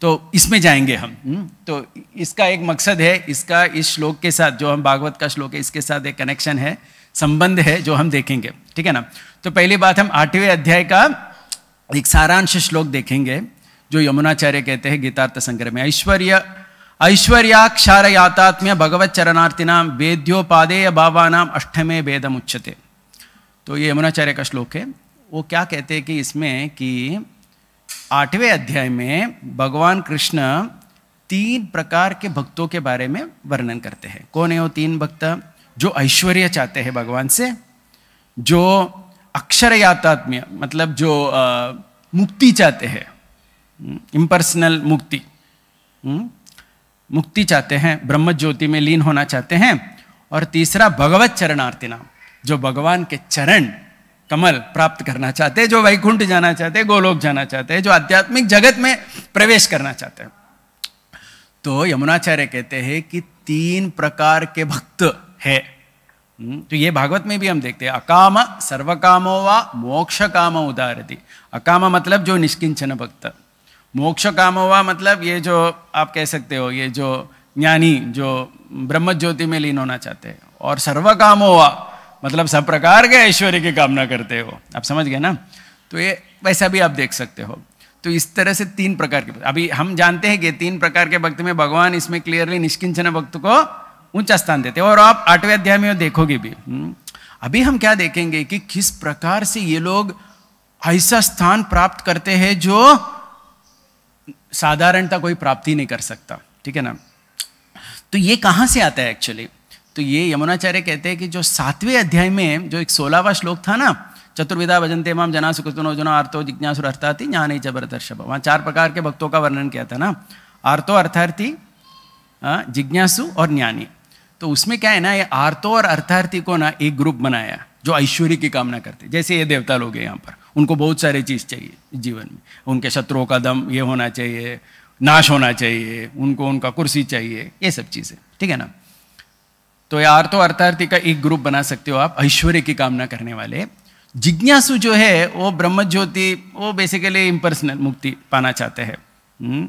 तो इसमें जाएंगे हम हम्म। तो इसका एक मकसद है इसका इस श्लोक के साथ जो हम भागवत का श्लोक है इसके साथ एक कनेक्शन है संबंध है जो हम देखेंगे ठीक है ना तो पहली बात हम आठवें अध्याय का एक सारांश श्लोक देखेंगे जो यमुनाचार्य कहते हैं गीतार्थ संग्रह में ऐश्वर्य ऐश्वर्याक्षार यातात्म्य भगवत चरणार्थिनाम वेद्योपादेय भावानाम अष्टमे वेद उच्चते तो ये यमुनाचार्य का श्लोक है वो क्या कहते हैं कि इसमें कि आठवें अध्याय में भगवान कृष्ण तीन प्रकार के भक्तों के बारे में वर्णन करते हैं कौन है वो तीन भक्त जो ऐश्वर्य चाहते हैं भगवान से जो अक्षर यातात्म्य मतलब जो आ, मुक्ति चाहते हैं इम्पर्सनल हम्म, मुक्ति हम्म, मुक्ति चाहते हैं ब्रह्म ज्योति में लीन होना चाहते हैं और तीसरा भगवत चरणार्थी नाम जो भगवान के चरण कमल प्राप्त करना चाहते हैं जो वैकुंठ जाना चाहते हैं गोलोक जाना चाहते हैं जो आध्यात्मिक जगत में प्रवेश करना चाहते हैं तो यमुनाचार्य कहते हैं कि तीन प्रकार के भक्त है हम्म, तो ये भागवत में भी हम देखते हैं अकाम सर्वकामो व मोक्ष काम उदारती अकाम मतलब जो निष्किंचन भक्त मोक्ष कामो व मतलब ये जो आप कह सकते हो ये जो ज्ञानी जो ब्रह्म ज्योति में लीन होना चाहते हैं और कामो व मतलब सब प्रकार के ऐश्वर्य की कामना करते हो आप समझ गए ना तो ये वैसा भी आप देख सकते हो तो इस तरह से तीन प्रकार के अभी हम जानते हैं कि तीन प्रकार के भक्त में भगवान इसमें क्लियरली निष्किंचन भक्त को ऊंचा स्थान देते हैं और आप आठवें अध्याय में देखोगे भी हम्म, अभी हम क्या देखेंगे कि किस प्रकार से ये लोग ऐसा स्थान प्राप्त करते हैं जो साधारणता कोई प्राप्ति नहीं कर सकता ठीक है ना तो ये कहां से आता है एक्चुअली तो ये यमुनाचार्य कहते हैं कि जो सातवें अध्याय में जो एक सोलहवा श्लोक था ना चतुर्विदा भजनते माम जना सुकृतनो जना आर्तो जिज्ञासु अर्थार्थी ज्ञान ही जबरदर्शभ वहाँ चार प्रकार के भक्तों का वर्णन किया था ना आर्तो अर्थार्थी जिज्ञासु और ज्ञानी तो उसमें क्या है ना ये आर्तो और अर्थार्थी को ना एक ग्रुप बनाया जो ऐश्वर्य की कामना करते जैसे ये देवता लोग हैं यहाँ पर उनको बहुत सारे चीज़ चाहिए जीवन में उनके शत्रुओं का दम ये होना चाहिए नाश होना चाहिए उनको उनका कुर्सी चाहिए ये सब चीज़ें ठीक है ना तो ये आर्तो अर्थार्थी का एक ग्रुप बना सकते हो आप ऐश्वर्य की कामना करने वाले जिज्ञासु जो है वो ब्रह्म ज्योति वो बेसिकली इम्पर्सनल मुक्ति पाना चाहते हैं हम्म?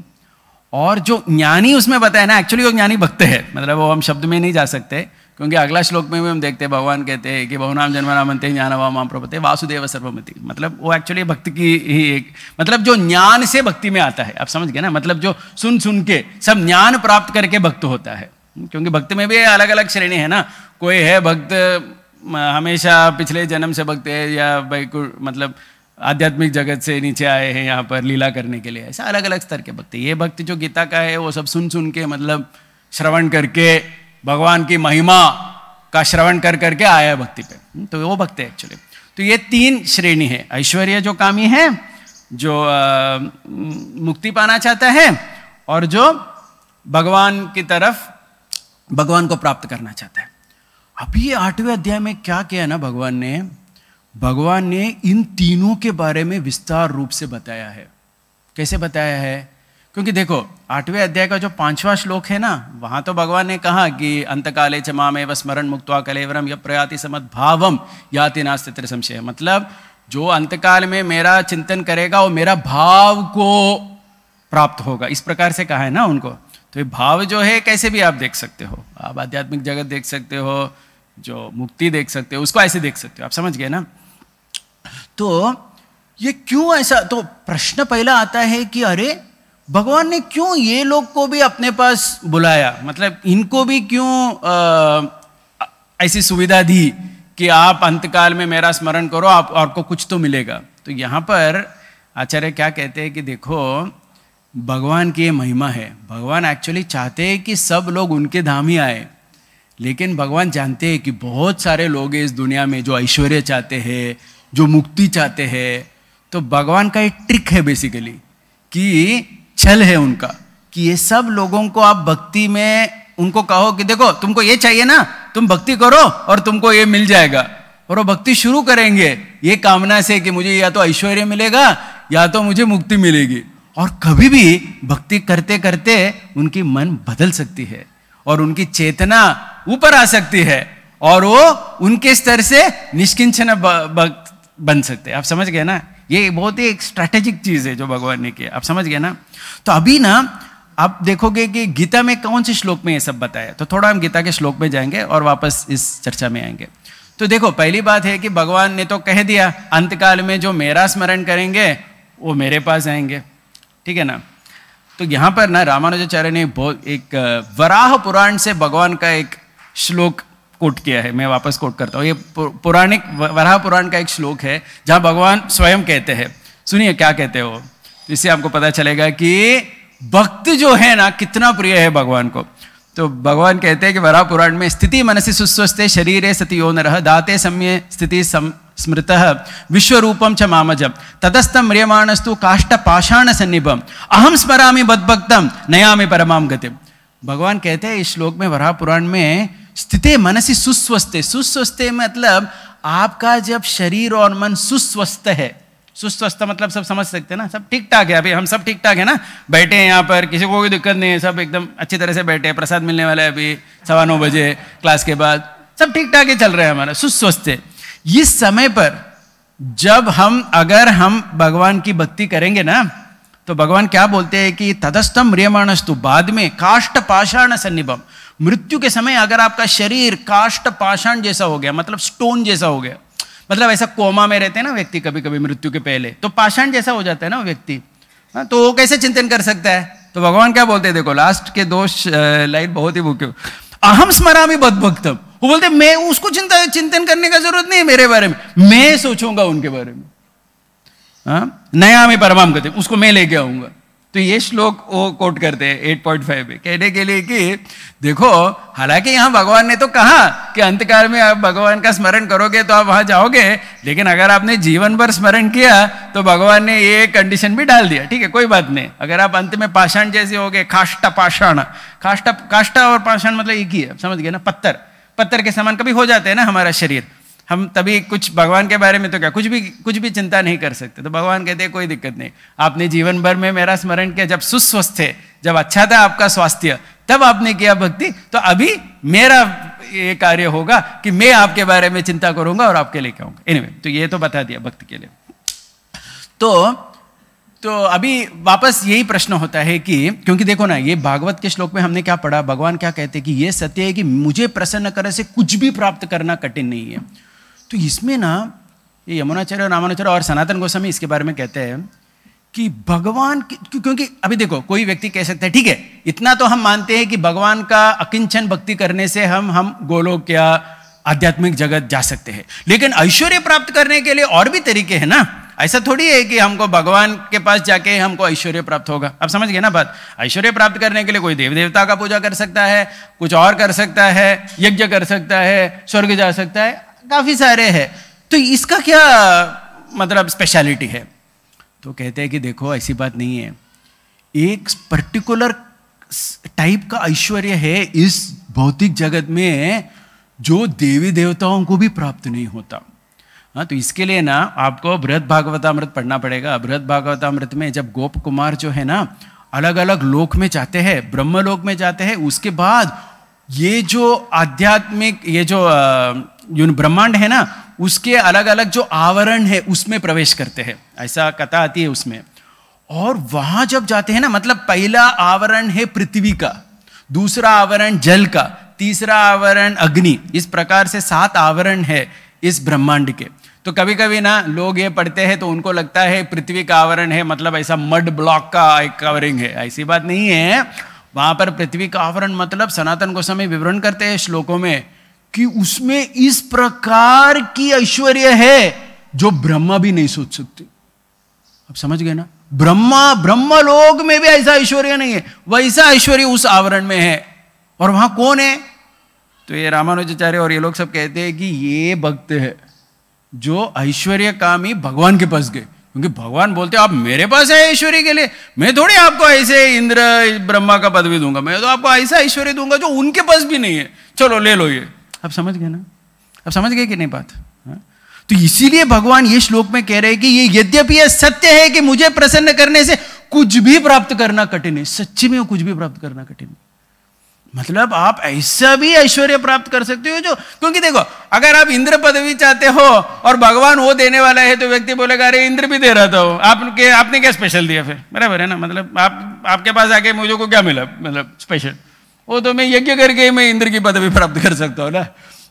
और जो ज्ञानी उसमें बताया ना एक्चुअली वो ज्ञानी भक्त है मतलब वो हम शब्द में नहीं जा सकते क्योंकि अगला श्लोक में भी हम देखते हैं भगवान कहते हैं कि भवनाम जन्मनामते ज्ञानवाम प्रभते वासुदेव सर्वमति मतलब वो एक्चुअली भक्त की ही एक मतलब जो ज्ञान से भक्ति में आता है आप समझ गए ना मतलब जो सुन सुन के सब ज्ञान प्राप्त करके भक्त होता है क्योंकि भक्त में भी अलग अलग श्रेणी है ना कोई है भक्त हमेशा पिछले जन्म से भक्त है या भाई मतलब आध्यात्मिक जगत से नीचे आए हैं यहाँ पर लीला करने के लिए ऐसे अलग अलग स्तर के भक्ति ये भक्ति जो गीता का है वो सब सुन सुन के मतलब श्रवण करके भगवान की महिमा का श्रवण कर करके आया है भक्ति पे हम्म, तो वो भक्त है एक्चुअली तो ये तीन श्रेणी है ऐश्वर्य जो कामी है जो आ, मुक्ति पाना चाहता है और जो भगवान की तरफ भगवान को प्राप्त करना चाहता है अभी आठवें अध्याय में क्या किया ना भगवान ने भगवान ने इन तीनों के बारे में विस्तार रूप से बताया है कैसे बताया है क्योंकि देखो आठवें अध्याय का जो पांचवा श्लोक है ना वहां तो भगवान ने कहा कि अंतकाले च व स्मरण मुक्तवा कलेवरम या प्रयाति समत भावम याति नास्त्र संशय मतलब जो अंतकाल में मेरा चिंतन करेगा वो मेरा भाव को प्राप्त होगा इस प्रकार से कहा है ना उनको तो ये भाव जो है कैसे भी आप देख सकते हो आप आध्यात्मिक जगत देख सकते हो जो मुक्ति देख सकते हो उसको ऐसे देख सकते हो आप समझ गए ना तो ये क्यों ऐसा तो प्रश्न पहला आता है कि अरे भगवान ने क्यों ये लोग को भी अपने पास बुलाया मतलब इनको भी क्यों आ, ऐसी सुविधा दी कि आप अंतकाल में मेरा स्मरण करो आप आपको कुछ तो मिलेगा तो यहाँ पर आचार्य क्या कहते हैं कि देखो भगवान की ये महिमा है भगवान एक्चुअली चाहते हैं कि सब लोग उनके धाम ही आए लेकिन भगवान जानते हैं कि बहुत सारे लोग इस दुनिया में जो ऐश्वर्य चाहते हैं जो मुक्ति चाहते हैं तो भगवान का एक ट्रिक है बेसिकली कि छल है उनका कि ये सब लोगों को आप भक्ति में उनको कहो कि देखो तुमको ये चाहिए ना तुम भक्ति करो और तुमको ये मिल जाएगा और वो भक्ति शुरू करेंगे ये कामना से कि मुझे या तो ऐश्वर्य मिलेगा या तो मुझे मुक्ति मिलेगी और कभी भी भक्ति करते करते उनकी मन बदल सकती है और उनकी चेतना ऊपर आ सकती है और वो उनके स्तर से निष्किंचन भक्त बन सकते हैं आप समझ गए ना ये बहुत ही एक स्ट्रैटेजिक चीज़ है जो भगवान ने किया आप समझ गए ना तो अभी ना आप देखोगे कि गीता में कौन से श्लोक में ये सब बताया तो थोड़ा हम गीता के श्लोक में जाएंगे और वापस इस चर्चा में आएंगे तो देखो पहली बात है कि भगवान ने तो कह दिया अंतकाल में जो मेरा स्मरण करेंगे वो मेरे पास आएंगे ठीक है ना तो यहां पर ना रामानुजाचार्य ने बहुत एक वराह पुराण से भगवान का एक श्लोक कोट किया है मैं वापस कोट करता हूँ ये पौराणिक वराह पुराण का एक श्लोक है जहाँ भगवान स्वयं कहते हैं सुनिए क्या कहते हो तो इससे आपको पता चलेगा कि भक्त जो है ना कितना प्रिय है भगवान को तो भगवान कहते हैं कि वराह पुराण में स्थिति मनसि सुस्वस्थ शरीर सति यो नर दाते समय स्थिति सम स्मृत विश्वरूपम च मामजम तदस्थ म्रियमाणस्तु काष्ट पाषाण सन्निभम अहम स्मरामि बदभक्तम नयामि परमाम गति भगवान कहते हैं इस श्लोक में वराह पुराण में स्थिति मनसी सुस्वस्थ सुस्वस्थ मतलब आपका जब शरीर और मन सुस्वस्थ है सुस्वस्थ मतलब सब समझ सकते हैं ना सब ठीक ठाक है अभी हम सब ठीक ठाक है ना बैठे हैं यहाँ पर किसी को कोई दिक्कत नहीं है सब एकदम अच्छी तरह से बैठे हैं प्रसाद मिलने वाला है अभी सवा नौ बजे क्लास के बाद सब ठीक ठाक ही चल रहा है हमारा सुस्वस्थ है इस समय पर जब हम अगर हम भगवान की भक्ति करेंगे ना तो भगवान क्या बोलते हैं कि तदस्तम रियमाणस्तु बाद में काष्ट पाषाण सन्निभम मृत्यु के समय अगर आपका शरीर काष्ट पाषाण जैसा हो गया मतलब स्टोन जैसा हो गया मतलब ऐसा कोमा में रहते हैं ना व्यक्ति कभी कभी मृत्यु के पहले तो पाषाण जैसा हो जाता है ना व्यक्ति हाँ, तो वो कैसे चिंतन कर सकता है तो भगवान क्या बोलते हैं देखो लास्ट के दो लाइन बहुत ही मुख्य अहम स्मरामी बदभक्तम वो बोलते मैं उसको चिंता चिंतन करने का जरूरत नहीं है मेरे बारे में मैं सोचूंगा उनके बारे में हाँ, नया में परमाम करते उसको मैं लेके आऊंगा तो ये श्लोक वो कोट करते हैं फाइव में कहने के लिए कि देखो हालांकि यहाँ भगवान ने तो कहा कि अंतकाल में आप भगवान का स्मरण करोगे तो आप वहां जाओगे लेकिन अगर आपने जीवन भर स्मरण किया तो भगवान ने ये कंडीशन भी डाल दिया ठीक है कोई बात नहीं अगर आप अंत में पाषाण जैसे हो गए काष्ट पाषाण काष्टा काष्टा और पाषाण मतलब एक ही है समझ गए ना पत्थर पत्थर के समान कभी हो जाते हैं ना हमारा शरीर हम तभी कुछ भगवान के बारे में तो क्या कुछ भी कुछ भी चिंता नहीं कर सकते तो भगवान कहते कोई दिक्कत नहीं आपने जीवन भर में मेरा स्मरण किया जब सुस्वस्थ थे जब अच्छा था आपका स्वास्थ्य तब आपने किया भक्ति तो अभी मेरा ये कार्य होगा कि मैं आपके बारे में चिंता करूंगा और आपके लिए कहूंगा एनीवे anyway, तो ये तो बता दिया भक्ति के लिए तो तो अभी वापस यही प्रश्न होता है कि क्योंकि देखो ना ये भागवत के श्लोक में हमने क्या पढ़ा भगवान क्या कहते हैं कि ये सत्य है कि मुझे प्रसन्न करने से कुछ भी प्राप्त करना कठिन नहीं है तो इसमें ना ये यमुनाचार्य रामानुचार्य और सनातन गोस्वामी इसके बारे में कहते हैं कि भगवान क्योंकि अभी देखो कोई व्यक्ति कह सकता है ठीक है इतना तो हम मानते हैं कि भगवान का अकिंचन भक्ति करने से हम हम गोलोक या आध्यात्मिक जगत जा सकते हैं लेकिन ऐश्वर्य प्राप्त करने के लिए और भी तरीके हैं ना ऐसा थोड़ी है कि हमको भगवान के पास जाके हमको ऐश्वर्य प्राप्त होगा आप समझ गए ना बात ऐश्वर्य प्राप्त करने के लिए कोई देव देवता का पूजा कर सकता है कुछ और कर सकता है यज्ञ कर सकता है स्वर्ग जा सकता है काफ़ी सारे हैं तो इसका क्या मतलब स्पेशलिटी है तो कहते हैं कि देखो ऐसी बात नहीं है एक पर्टिकुलर टाइप का ऐश्वर्य है इस भौतिक जगत में जो देवी देवताओं को भी प्राप्त नहीं होता हाँ तो इसके लिए ना आपको बृहद भागवतामृत पढ़ना पड़ेगा बृहद भागवतामृत में जब गोप कुमार जो है ना अलग अलग लोक में जाते हैं ब्रह्मलोक में जाते हैं उसके बाद ये जो आध्यात्मिक ये जो आ, जो ब्रह्मांड है ना उसके अलग अलग जो आवरण है उसमें प्रवेश करते हैं ऐसा कथा आती है उसमें और वहां जब जाते हैं ना मतलब पहला आवरण है पृथ्वी का दूसरा आवरण जल का तीसरा आवरण अग्नि इस प्रकार से सात आवरण है इस ब्रह्मांड के तो कभी कभी ना लोग ये पढ़ते हैं तो उनको लगता है पृथ्वी का आवरण है मतलब ऐसा मड ब्लॉक का एक कवरिंग है ऐसी बात नहीं है वहां पर पृथ्वी का आवरण मतलब सनातन गोस्वामी विवरण करते हैं श्लोकों में कि उसमें इस प्रकार की ऐश्वर्य है जो ब्रह्मा भी नहीं सोच सकते आप समझ गए ना ब्रह्मा ब्रह्म लोग में भी ऐसा ऐश्वर्य नहीं है वैसा ऐश्वर्य उस आवरण में है और वहां कौन है तो ये रामानुजाचार्य और ये लोग सब कहते हैं कि ये भक्त है जो ऐश्वर्य काम ही भगवान के पास गए क्योंकि भगवान बोलते आप मेरे पास है ऐश्वर्य के लिए मैं थोड़ी आपको ऐसे इंद्र ब्रह्मा का पदवी दूंगा मैं तो आपको ऐसा ऐश्वर्य दूंगा जो उनके पास भी नहीं है चलो ले लो ये आप समझ गए ना आप समझ गए कि नहीं बात हाँ? तो इसीलिए भगवान ये श्लोक में कह रहे हैं कि ये यद्यपि यह सत्य है कि मुझे प्रसन्न करने से कुछ भी प्राप्त करना कठिन है सच्ची में कुछ भी प्राप्त करना कठिन है मतलब आप ऐसा भी ऐश्वर्य प्राप्त कर सकते हो जो क्योंकि देखो अगर आप इंद्र पदवी चाहते हो और भगवान वो देने वाला है तो व्यक्ति बोलेगा अरे इंद्र भी दे रहा था वो आपने क्या स्पेशल दिया फिर बराबर है ना मतलब आप आपके पास आके मुझे को क्या मिला मतलब स्पेशल वो तो मैं यज्ञ करके मैं इंद्र की पदवी प्राप्त कर सकता हूँ ना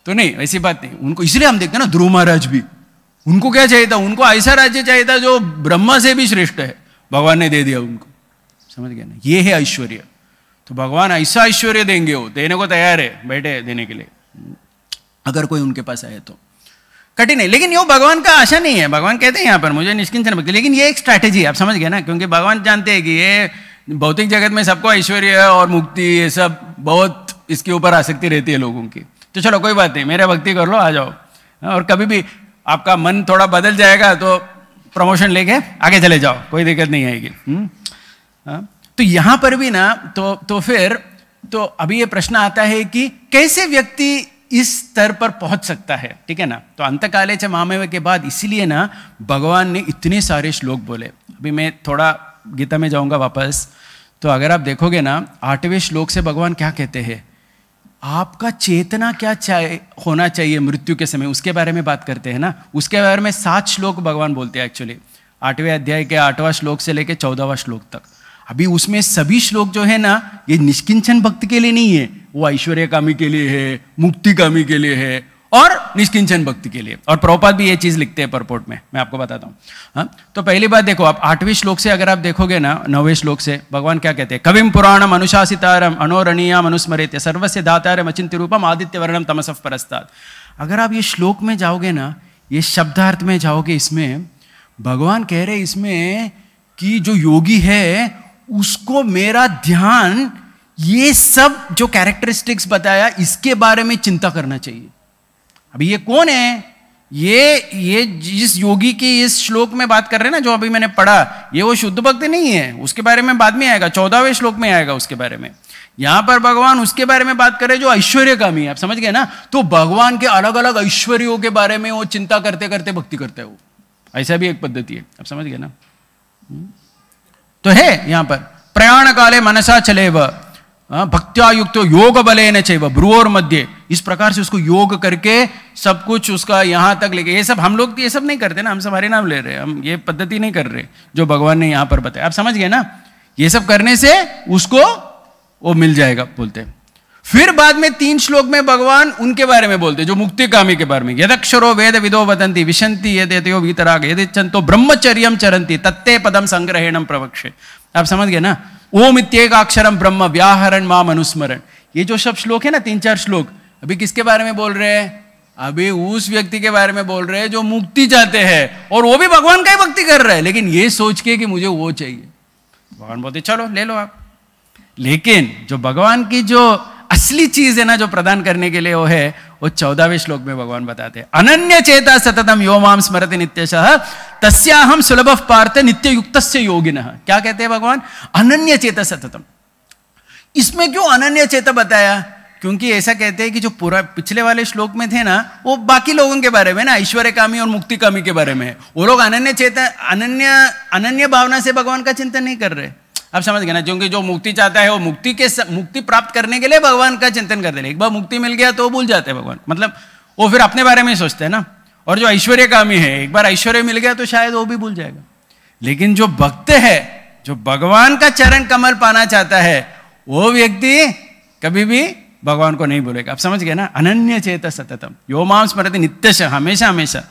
तो नहीं ऐसी बात नहीं उनको इसलिए हम देखते हैं ना ध्रुव महाराज भी उनको क्या चाहिए था उनको ऐसा राज्य चाहिए था जो ब्रह्मा से भी श्रेष्ठ है भगवान ने दे दिया उनको समझ गया ना ये है ऐश्वर्य तो भगवान ऐसा ऐश्वर्य देंगे वो देने को तैयार है बैठे देने के लिए अगर कोई उनके पास आए तो कठिन है लेकिन यो भगवान का आशा नहीं है भगवान कहते हैं यहाँ पर मुझे निष्किंचन भक्ति लेकिन ये एक स्ट्रैटेजी आप समझ गए ना क्योंकि भगवान जानते हैं कि ये भौतिक जगत में सबको ऐश्वर्य और मुक्ति ये सब बहुत इसके ऊपर आसक्ति रहती है लोगों की तो चलो कोई बात नहीं मेरा भक्ति कर लो आ जाओ और कभी भी आपका मन थोड़ा बदल जाएगा तो प्रमोशन लेके आगे चले जाओ कोई दिक्कत नहीं आएगी हम्म? हाँ? तो यहाँ पर भी ना तो तो फिर तो अभी ये प्रश्न आता है कि कैसे व्यक्ति इस स्तर पर पहुंच सकता है ठीक है ना तो अंत काले च के बाद इसलिए ना भगवान ने इतने सारे श्लोक बोले अभी मैं थोड़ा गीता में जाऊंगा वापस तो अगर आप देखोगे ना आठवें श्लोक से भगवान क्या कहते हैं आपका चेतना क्या चाहे होना चाहिए मृत्यु के समय उसके बारे में बात करते हैं ना उसके बारे में सात श्लोक भगवान बोलते हैं एक्चुअली आठवें अध्याय के आठवां श्लोक से लेकर चौदहवा श्लोक तक अभी उसमें सभी श्लोक जो है ना ये निष्किंचन भक्त के लिए नहीं है वो ऐश्वर्य कामी के लिए है मुक्ति कामी के लिए है और निष्किंचन भक्ति के लिए और प्रभुपाद भी ये चीज़ लिखते हैं परपोर्ट में मैं आपको बताता हूँ हाँ? तो पहली बात देखो आप आठवें श्लोक से अगर आप देखोगे ना नौवें श्लोक से भगवान क्या कहते हैं कविम पुराणम अनुशासितारम अनोरणीयम अनुस्मरित सर्वस्य दातारम अचिंत्य रूपम आदित्य वर्णम तमसफ परस्ताद अगर आप ये श्लोक में जाओगे ना ये शब्दार्थ में जाओगे इसमें भगवान कह रहे इसमें कि जो योगी है उसको मेरा ध्यान ये सब जो कैरेक्टरिस्टिक्स बताया इसके बारे में चिंता करना चाहिए अभी ये कौन है ये ये जिस योगी की इस श्लोक में बात कर रहे हैं ना जो अभी मैंने पढ़ा ये वो शुद्ध भक्त नहीं है उसके बारे में बाद में आएगा चौदहवें श्लोक में आएगा उसके बारे में यहां पर भगवान उसके बारे में बात करे जो ऐश्वर्य का है आप समझ गए ना तो भगवान के अलग अलग ऐश्वर्यों के बारे में वो चिंता करते करते भक्ति करते है वो ऐसा भी एक पद्धति है आप समझ गए ना हम्म। तो है यहां पर प्रयाण काले मनसा चले व भक्त्यायुक्त योग बल न चाहिए ब्रुओर मध्य इस प्रकार से उसको योग करके सब कुछ उसका यहाँ तक लेके ये सब हम लोग ये सब नहीं करते ना हम सब हरे नाम ले रहे हम ये पद्धति नहीं कर रहे जो भगवान ने यहाँ पर बताया आप समझ गए ना ये सब करने से उसको वो मिल जाएगा बोलते फिर बाद में तीन श्लोक में भगवान उनके बारे में बोलते जो मुक्ति कामी के बारे में यदक्षरो वेद विदो वदंती विशंति यदेतो वीतराग यदे चंतो ब्रह्मचर्यम चरंती तत्ते पदम संग्रहेणम प्रवक्षे आप समझ गए ना ओम इत्येकाक्षरम ब्रह्म व्याहरण माम अनुस्मरण ये जो सब श्लोक है ना तीन चार श्लोक अभी किसके बारे में बोल रहे हैं अभी उस व्यक्ति के बारे में बोल रहे हैं जो मुक्ति चाहते हैं और वो भी भगवान का ही भक्ति कर रहे हैं लेकिन ये सोच के कि मुझे वो चाहिए भगवान बोलते चलो ले लो आप लेकिन जो भगवान की जो असली चीज है ना जो प्रदान करने के लिए वो है वो चौदहवें श्लोक में भगवान बताते हैं अनन्य चेता सततम यो माम नित्य सह तस्याहम सुलभ पार्थ नित्य युक्त योगिन क्या कहते हैं भगवान अनन्य चेता सततम इसमें क्यों अनन्य चेता बताया क्योंकि ऐसा कहते हैं कि जो पूरा पिछले वाले श्लोक में थे ना वो बाकी लोगों के बारे में ना ऐश्वर्य कामी और मुक्ति कामी के बारे में वो लोग अनन्य चेता अनन्य अनन्य भावना से भगवान का चिंतन नहीं कर रहे अब समझ गए ना क्योंकि जो मुक्ति चाहता है वो मुक्ति के स... मुक्ति प्राप्त करने के लिए भगवान का चिंतन करते हैं एक बार मुक्ति मिल गया तो भूल जाते हैं भगवान मतलब वो फिर अपने बारे में ही सोचते हैं ना और जो ऐश्वर्य कामी है एक बार ऐश्वर्य मिल गया तो शायद वो भी भूल जाएगा लेकिन जो भक्त है जो भगवान का चरण कमल पाना चाहता है वो व्यक्ति कभी भी भगवान को नहीं भूलेगा आप समझ गए ना अनन्य चेत सततम यो माम स्मृति नित्यश हमेशा हमेशा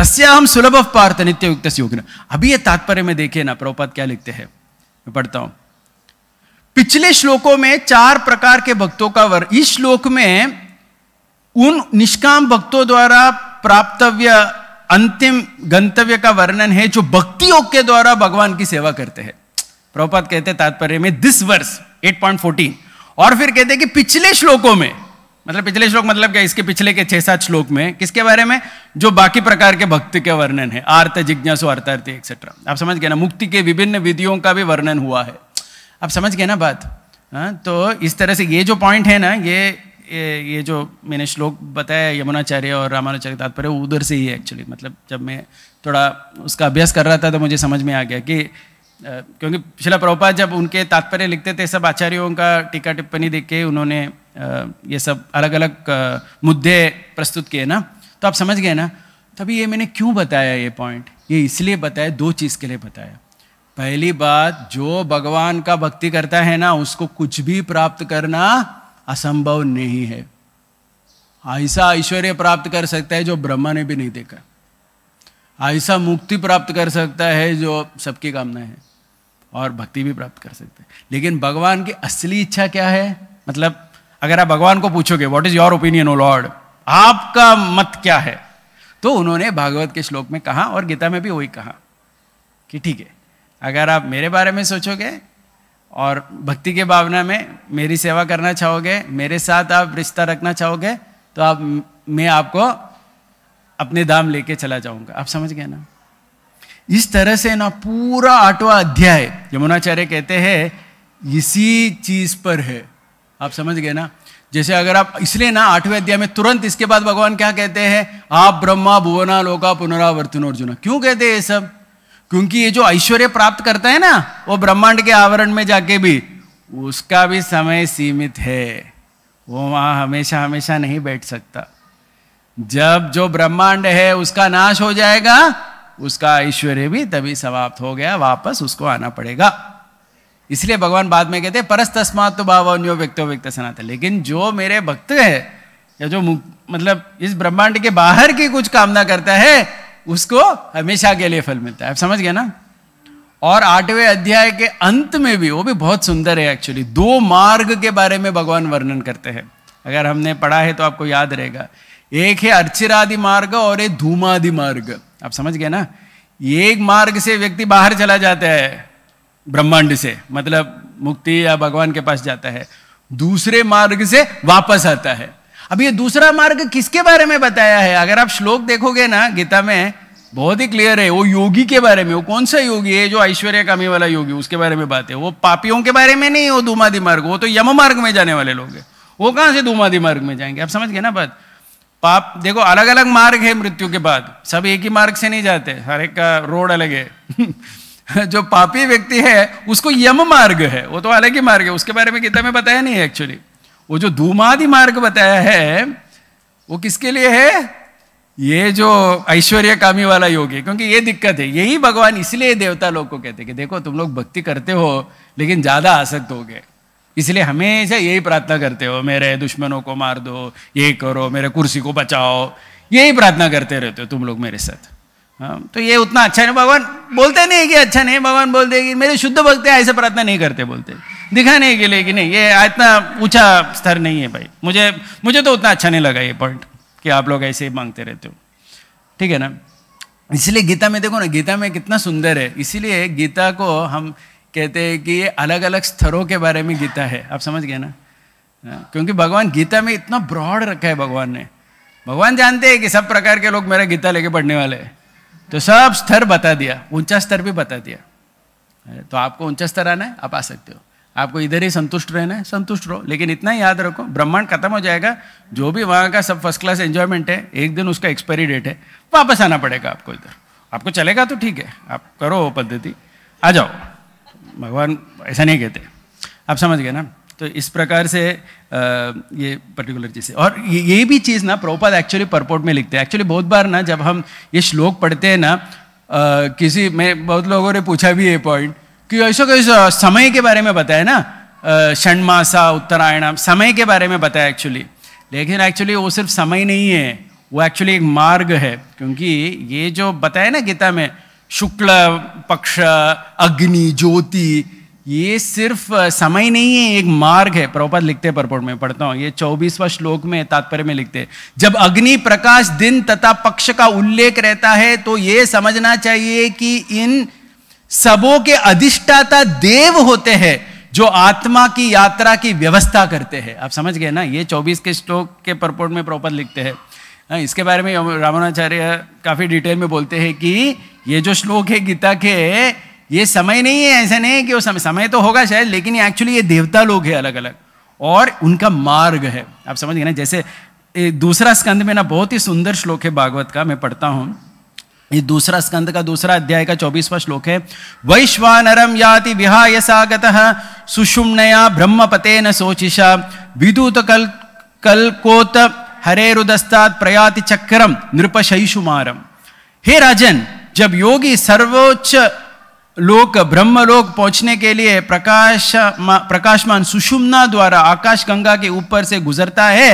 तस्या हम सुलभ पार्थ नित्य युक्त योग अभी ये तात्पर्य में देखिए ना प्रभुपाद क्या लिखते हैं मैं पढ़ता हूं पिछले श्लोकों में चार प्रकार के भक्तों का वर्णन इस श्लोक में उन निष्काम भक्तों द्वारा प्राप्तव्य अंतिम गंतव्य का वर्णन है जो भक्तियों के द्वारा भगवान की सेवा करते हैं प्रभुपात कहते तात्पर्य में दिस वर्ष 8.14 और फिर कहते हैं कि पिछले श्लोकों में मतलब पिछले श्लोक मतलब क्या इसके पिछले के छह सात श्लोक में किसके बारे में जो बाकी प्रकार के भक्ति के वर्णन है आर्त जिज्ञासु अर्थार्थी एक्सेट्रा आप समझ गए ना मुक्ति के विभिन्न विधियों का भी वर्णन हुआ है आप समझ गए ना बात हाँ तो इस तरह से ये जो पॉइंट है ना ये ये, ये जो मैंने श्लोक बताया यमुनाचार्य और रामानुचार्य तात्पर्य उधर से ही है एक्चुअली मतलब जब मैं थोड़ा उसका अभ्यास कर रहा था तो मुझे समझ में आ गया कि क्योंकि पिछला प्रभुपात जब उनके तात्पर्य लिखते थे सब आचार्यों का टीका टिप्पणी देख के उन्होंने ये सब अलग अलग मुद्दे प्रस्तुत किए ना तो आप समझ गए ना तभी ये मैंने क्यों बताया ये पॉइंट ये इसलिए बताया दो चीज़ के लिए बताया पहली बात जो भगवान का भक्ति करता है ना उसको कुछ भी प्राप्त करना असंभव नहीं है ऐसा ऐश्वर्य प्राप्त कर सकता है जो ब्रह्मा ने भी नहीं देखा ऐसा मुक्ति प्राप्त कर सकता है जो सबकी कामना है और भक्ति भी प्राप्त कर सकते हैं लेकिन भगवान की असली इच्छा क्या है मतलब अगर आप भगवान को पूछोगे what is your opinion O lord आपका मत क्या है तो उन्होंने भागवत के श्लोक में कहा और गीता में भी वही कहा कि ठीक है अगर आप मेरे बारे में सोचोगे और भक्ति के भावना में मेरी सेवा करना चाहोगे मेरे साथ आप रिश्ता रखना चाहोगे तो आप मैं आपको अपने दाम लेके चला जाऊंगा आप समझ गए ना इस तरह से ना पूरा आठवा अध्याय यमुनाचार्य कहते हैं इसी चीज पर है आप समझ गए ना जैसे अगर आप इसलिए ना आठवें अध्याय में तुरंत इसके बाद भगवान क्या कहते हैं आप ब्रह्मा भुवना लोका पुनरावर्तन अर्जुन क्यों कहते हैं ये सब क्योंकि ये जो ऐश्वर्य प्राप्त करता है ना वो ब्रह्मांड के आवरण में जाके भी उसका भी समय सीमित है वो वहां हमेशा हमेशा नहीं बैठ सकता जब जो ब्रह्मांड है उसका नाश हो जाएगा उसका ऐश्वर्य भी तभी समाप्त हो गया वापस उसको आना पड़ेगा इसलिए भगवान बाद में कहते हैं परस तस्मात तो भावन्यो व्यक्तो व्यक्त सनातन लेकिन जो मेरे भक्त है या जो मतलब इस ब्रह्मांड के बाहर की कुछ कामना करता है उसको हमेशा के लिए फल मिलता है आप समझ गए ना और आठवें अध्याय के अंत में भी वो भी बहुत सुंदर है एक्चुअली दो मार्ग के बारे में भगवान वर्णन करते हैं अगर हमने पढ़ा है तो आपको याद रहेगा एक है अर्चिरादि मार्ग और एक धूमादि मार्ग आप समझ गए ना एक मार्ग से व्यक्ति बाहर चला जाता है ब्रह्मांड से मतलब मुक्ति या भगवान के पास जाता है दूसरे मार्ग से वापस आता है अब ये दूसरा मार्ग किसके बारे में बताया है अगर आप श्लोक देखोगे ना गीता में बहुत ही क्लियर है वो योगी के बारे में वो कौन सा योगी है जो ऐश्वर्य कामी वाला योगी उसके बारे में बात है वो पापियों के बारे में नहीं वो धूमादि मार्ग वो तो यम मार्ग में जाने वाले लोग हैं वो कहां से धूमादि मार्ग में जाएंगे आप समझ गए ना बात पाप देखो अलग अलग मार्ग है मृत्यु के बाद सब एक ही मार्ग से नहीं जाते हर एक का रोड अलग है जो पापी व्यक्ति है उसको यम मार्ग है वो तो अलग ही मार्ग है उसके बारे में गीता में बताया नहीं है एक्चुअली वो जो धूमादि मार्ग बताया है वो किसके लिए है ये जो ऐश्वर्य कामी वाला योग है क्योंकि ये दिक्कत है यही भगवान इसलिए देवता लोग को कहते कि देखो तुम लोग भक्ति करते हो लेकिन ज्यादा आसक्त हो गए इसलिए हमेशा यही प्रार्थना करते हो मेरे दुश्मनों को मार दो ये करो मेरे कुर्सी को बचाओ यही प्रार्थना करते रहते हो तुम लोग मेरे साथ हाँ, तो ये उतना अच्छा नहीं भगवान बोलते नहीं कि अच्छा नहीं भगवान बोलते कि मेरे शुद्ध भक्त ऐसे प्रार्थना नहीं करते बोलते दिखाने के लिए कि नहीं ये इतना ऊंचा स्तर नहीं है भाई मुझे मुझे तो उतना अच्छा नहीं लगा ये पॉइंट कि आप लोग ऐसे ही मांगते रहते हो ठीक है ना इसलिए गीता में देखो ना गीता में कितना सुंदर है इसीलिए गीता को हम कहते हैं कि ये अलग अलग स्तरों के बारे में गीता है आप समझ गए ना हाँ, क्योंकि भगवान गीता में इतना ब्रॉड रखा है भगवान ने भगवान जानते हैं कि सब प्रकार के लोग मेरा गीता लेके पढ़ने वाले हैं तो सब स्तर बता दिया ऊंचा स्तर भी बता दिया तो आपको ऊंचा स्तर आना है आप आ सकते हो आपको इधर ही संतुष्ट रहना है संतुष्ट रहो लेकिन इतना याद रखो ब्रह्मांड खत्म हो जाएगा जो भी वहाँ का सब फर्स्ट क्लास एन्जॉयमेंट है एक दिन उसका एक्सपायरी डेट है वापस आना पड़ेगा आपको इधर आपको चलेगा तो ठीक है आप करो पद्धति आ जाओ भगवान ऐसा नहीं कहते आप समझ गए ना तो इस प्रकार से आ, ये पर्टिकुलर चीज़ है और ये, ये भी चीज़ ना प्रभुपाद एक्चुअली परपोर्ट में लिखते हैं एक्चुअली बहुत बार ना जब हम ये श्लोक पढ़ते हैं ना किसी में बहुत लोगों ने पूछा भी ये पॉइंट कि ऐसा कैसा समय के बारे में बताया ना षणमासा उत्तरायण समय के बारे में बताया एक्चुअली लेकिन एक्चुअली वो सिर्फ समय नहीं है वो एक्चुअली एक मार्ग है क्योंकि ये जो बताया ना गीता में शुक्ल पक्ष अग्नि ज्योति ये सिर्फ समय नहीं है एक मार्ग है प्रभुपद लिखते परपोर्ट में पढ़ता हूँ ये चौबीसवा श्लोक में तात्पर्य में लिखते हैं जब अग्नि प्रकाश दिन तथा पक्ष का उल्लेख रहता है तो ये समझना चाहिए कि इन सबों के अधिष्ठाता देव होते हैं जो आत्मा की यात्रा की व्यवस्था करते हैं आप समझ गए ना ये चौबीस के श्लोक के परपोट में प्रोपद लिखते हैं इसके बारे में रामानाचार्य काफ़ी डिटेल में बोलते हैं कि ये जो श्लोक है गीता के ये समय नहीं है ऐसा नहीं है कि वो समय समय तो होगा शायद लेकिन एक्चुअली ये देवता लोग हैं अलग अलग और उनका मार्ग है आप समझ गए ना जैसे दूसरा स्कंद में ना बहुत ही सुंदर श्लोक है भागवत का मैं पढ़ता हूँ ये दूसरा स्कंद का दूसरा अध्याय का चौबीसवा श्लोक है वैश्वानरम याति विहाय सागत सुषुम्नया ब्रह्मपते न सोचिषा विदुत कल कलकोत हरेरुदस्तात् प्रयाति चक्रम नृपशैशुमारम हे राजन जब योगी सर्वोच्च लोक ब्रह्मलोक पहुंचने के लिए प्रकाश प्रकाशमान सुषुम्ना द्वारा आकाश गंगा के ऊपर से गुजरता है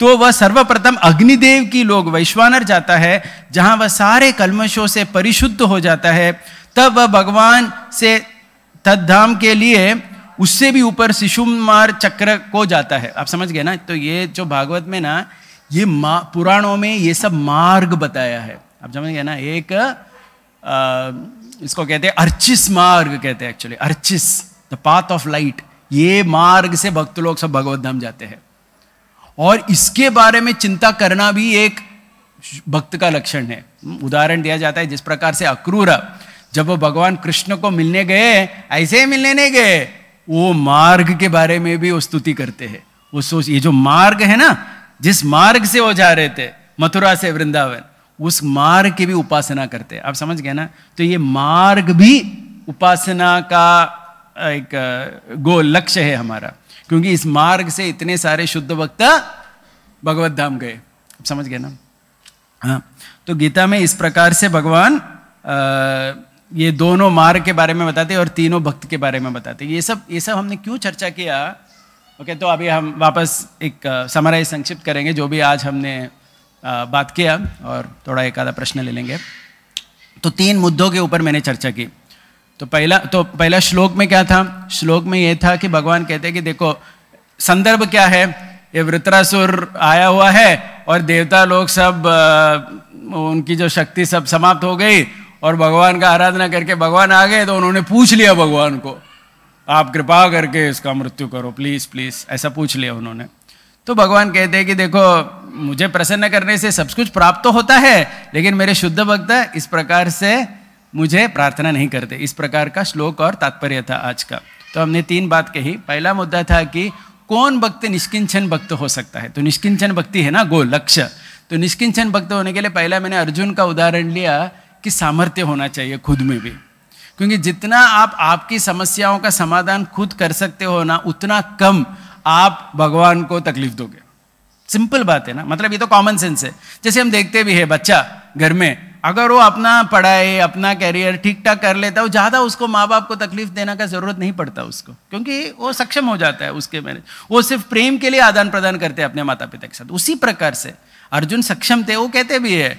तो वह सर्वप्रथम अग्निदेव की लोग वैश्वानर जाता है जहां वह सारे कलमशों से परिशुद्ध हो जाता है तब वह भगवान से तद्धाम के लिए उससे भी ऊपर शिशुमार चक्र को जाता है आप समझ गए ना तो ये जो भागवत में ना ये पुराणों में ये सब मार्ग बताया है आप समझ गए ना एक आ, इसको कहते हैं अर्चिस मार्ग कहते हैं एक्चुअली अर्चिस द पाथ ऑफ लाइट ये मार्ग से भक्त लोग सब भगवत धाम जाते हैं और इसके बारे में चिंता करना भी एक भक्त का लक्षण है उदाहरण दिया जाता है जिस प्रकार से अक्रूर जब वो भगवान कृष्ण को मिलने गए ऐसे ही मिलने नहीं गए वो मार्ग के बारे में भी वो स्तुति करते हैं वो सोच ये जो मार्ग है ना जिस मार्ग से वो जा रहे थे मथुरा से वृंदावन उस मार्ग की भी उपासना करते हैं आप समझ गए ना तो ये मार्ग भी उपासना का एक गोल लक्ष्य है हमारा क्योंकि इस मार्ग से इतने सारे शुद्ध वक्त भगवत धाम गए समझ गए ना हाँ तो गीता में इस प्रकार से भगवान आ, ये दोनों मार्ग के बारे में बताते और तीनों भक्त के बारे में बताते ये सब ये सब हमने क्यों चर्चा किया ओके तो अभी हम वापस एक समराइज संक्षिप्त करेंगे जो भी आज हमने बात किया और थोड़ा एक आधा प्रश्न ले लेंगे तो तीन मुद्दों के ऊपर मैंने चर्चा की तो पहला तो पहला श्लोक में क्या था श्लोक में ये था कि भगवान कहते हैं कि देखो संदर्भ क्या है ये वृत्रासुर आया हुआ है और देवता लोग सब उनकी जो शक्ति सब समाप्त हो गई और भगवान का आराधना करके भगवान आ गए तो उन्होंने पूछ लिया भगवान को आप कृपा करके इसका मृत्यु करो प्लीज़ प्लीज़ ऐसा पूछ लिया उन्होंने तो भगवान कहते हैं कि देखो मुझे प्रसन्न करने से सब कुछ प्राप्त तो होता है लेकिन मेरे शुद्ध भक्त इस प्रकार से मुझे प्रार्थना नहीं करते इस प्रकार का श्लोक और तात्पर्य था आज का तो हमने तीन बात कही पहला मुद्दा था कि कौन भक्त निष्किंचन भक्त हो सकता है तो निष्किंचन भक्ति है ना गोल लक्ष्य तो निष्किंचन भक्त होने के लिए पहला मैंने अर्जुन का उदाहरण लिया कि सामर्थ्य होना चाहिए खुद में भी क्योंकि जितना आप आपकी समस्याओं का समाधान खुद कर सकते हो ना उतना कम आप भगवान को तकलीफ दोगे सिंपल बात है ना मतलब ये तो कॉमन सेंस है जैसे हम देखते भी है बच्चा घर में अगर वो अपना पढ़ाई अपना करियर ठीक ठाक कर लेता है ज़्यादा उसको माँ बाप को तकलीफ देना का ज़रूरत नहीं पड़ता उसको क्योंकि वो सक्षम हो जाता है उसके मैरिज वो सिर्फ प्रेम के लिए आदान प्रदान करते हैं अपने माता पिता के साथ उसी प्रकार से अर्जुन सक्षम थे वो कहते भी है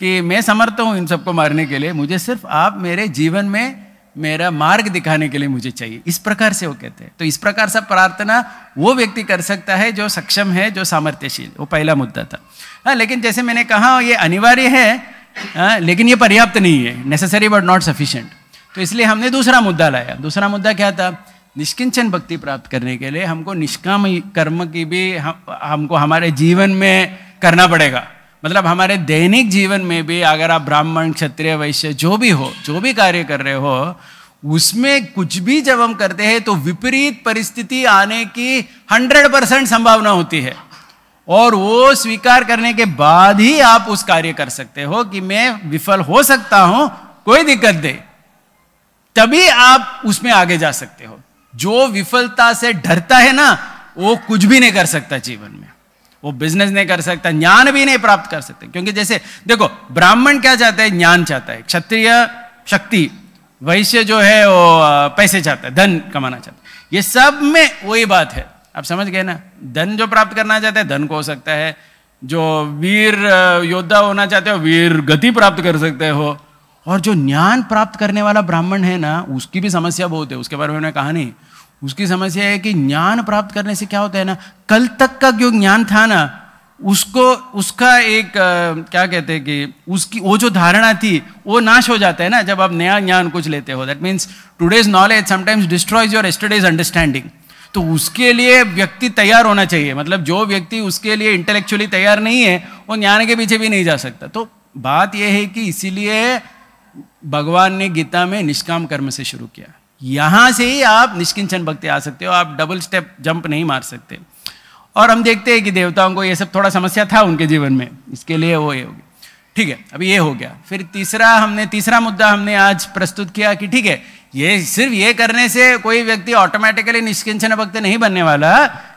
कि मैं समर्थ हूँ इन सबको मारने के लिए मुझे सिर्फ आप मेरे जीवन में मेरा मार्ग दिखाने के लिए मुझे चाहिए इस प्रकार से वो कहते हैं तो इस प्रकार से प्रार्थना वो व्यक्ति कर सकता है जो सक्षम है जो सामर्थ्यशील वो पहला मुद्दा था हाँ लेकिन जैसे मैंने कहा ये अनिवार्य है आ, हाँ, लेकिन ये पर्याप्त नहीं है नेसेसरी बट नॉट सफिशियंट तो इसलिए हमने दूसरा मुद्दा लाया दूसरा मुद्दा क्या था निष्किंचन भक्ति प्राप्त करने के लिए हमको निष्काम कर्म की भी हम, हमको हमारे जीवन में करना पड़ेगा मतलब हमारे दैनिक जीवन में भी अगर आप ब्राह्मण क्षत्रिय वैश्य जो भी हो जो भी कार्य कर रहे हो उसमें कुछ भी जब हम करते हैं तो विपरीत परिस्थिति आने की हंड्रेड परसेंट संभावना होती है और वो स्वीकार करने के बाद ही आप उस कार्य कर सकते हो कि मैं विफल हो सकता हूं कोई दिक्कत दे तभी आप उसमें आगे जा सकते हो जो विफलता से डरता है ना वो कुछ भी नहीं कर सकता जीवन में वो बिजनेस नहीं कर सकता ज्ञान भी नहीं प्राप्त कर सकते क्योंकि जैसे देखो ब्राह्मण क्या चाहता है ज्ञान चाहता है क्षत्रिय शक्ति वैश्य जो है वो पैसे चाहता है धन कमाना चाहता है ये सब में वही बात है आप समझ गए ना धन जो प्राप्त करना चाहते हैं धन को हो सकता है जो वीर योद्धा होना चाहते हो वीर गति प्राप्त कर सकते हो और जो ज्ञान प्राप्त करने वाला ब्राह्मण है ना उसकी भी समस्या बहुत है उसके बारे में उन्होंने कहा नहीं उसकी समस्या है कि ज्ञान प्राप्त करने से क्या होता है ना कल तक का जो ज्ञान था ना उसको उसका एक आ, क्या कहते हैं कि उसकी वो जो धारणा थी वो नाश हो जाता है ना जब आप नया ज्ञान कुछ लेते हो that means today's knowledge sometimes destroys your yesterday's understanding तो उसके लिए व्यक्ति तैयार होना चाहिए मतलब जो व्यक्ति उसके लिए इंटेलेक्चुअली तैयार नहीं है वो ज्ञान के पीछे भी नहीं जा सकता तो बात यह है कि इसीलिए भगवान ने गीता में निष्काम कर्म से शुरू किया यहाँ से ही आप निष्किंचन भक्ति आ सकते हो आप डबल स्टेप जंप नहीं मार सकते और हम देखते हैं कि देवताओं को ये सब थोड़ा समस्या था उनके जीवन में इसके लिए वो ये हो गया ठीक है अब ये हो गया फिर तीसरा हमने तीसरा मुद्दा हमने आज प्रस्तुत किया कि ठीक है ये सिर्फ ये करने से कोई व्यक्ति ऑटोमेटिकली निष्किंचन भक्त नहीं बनने वाला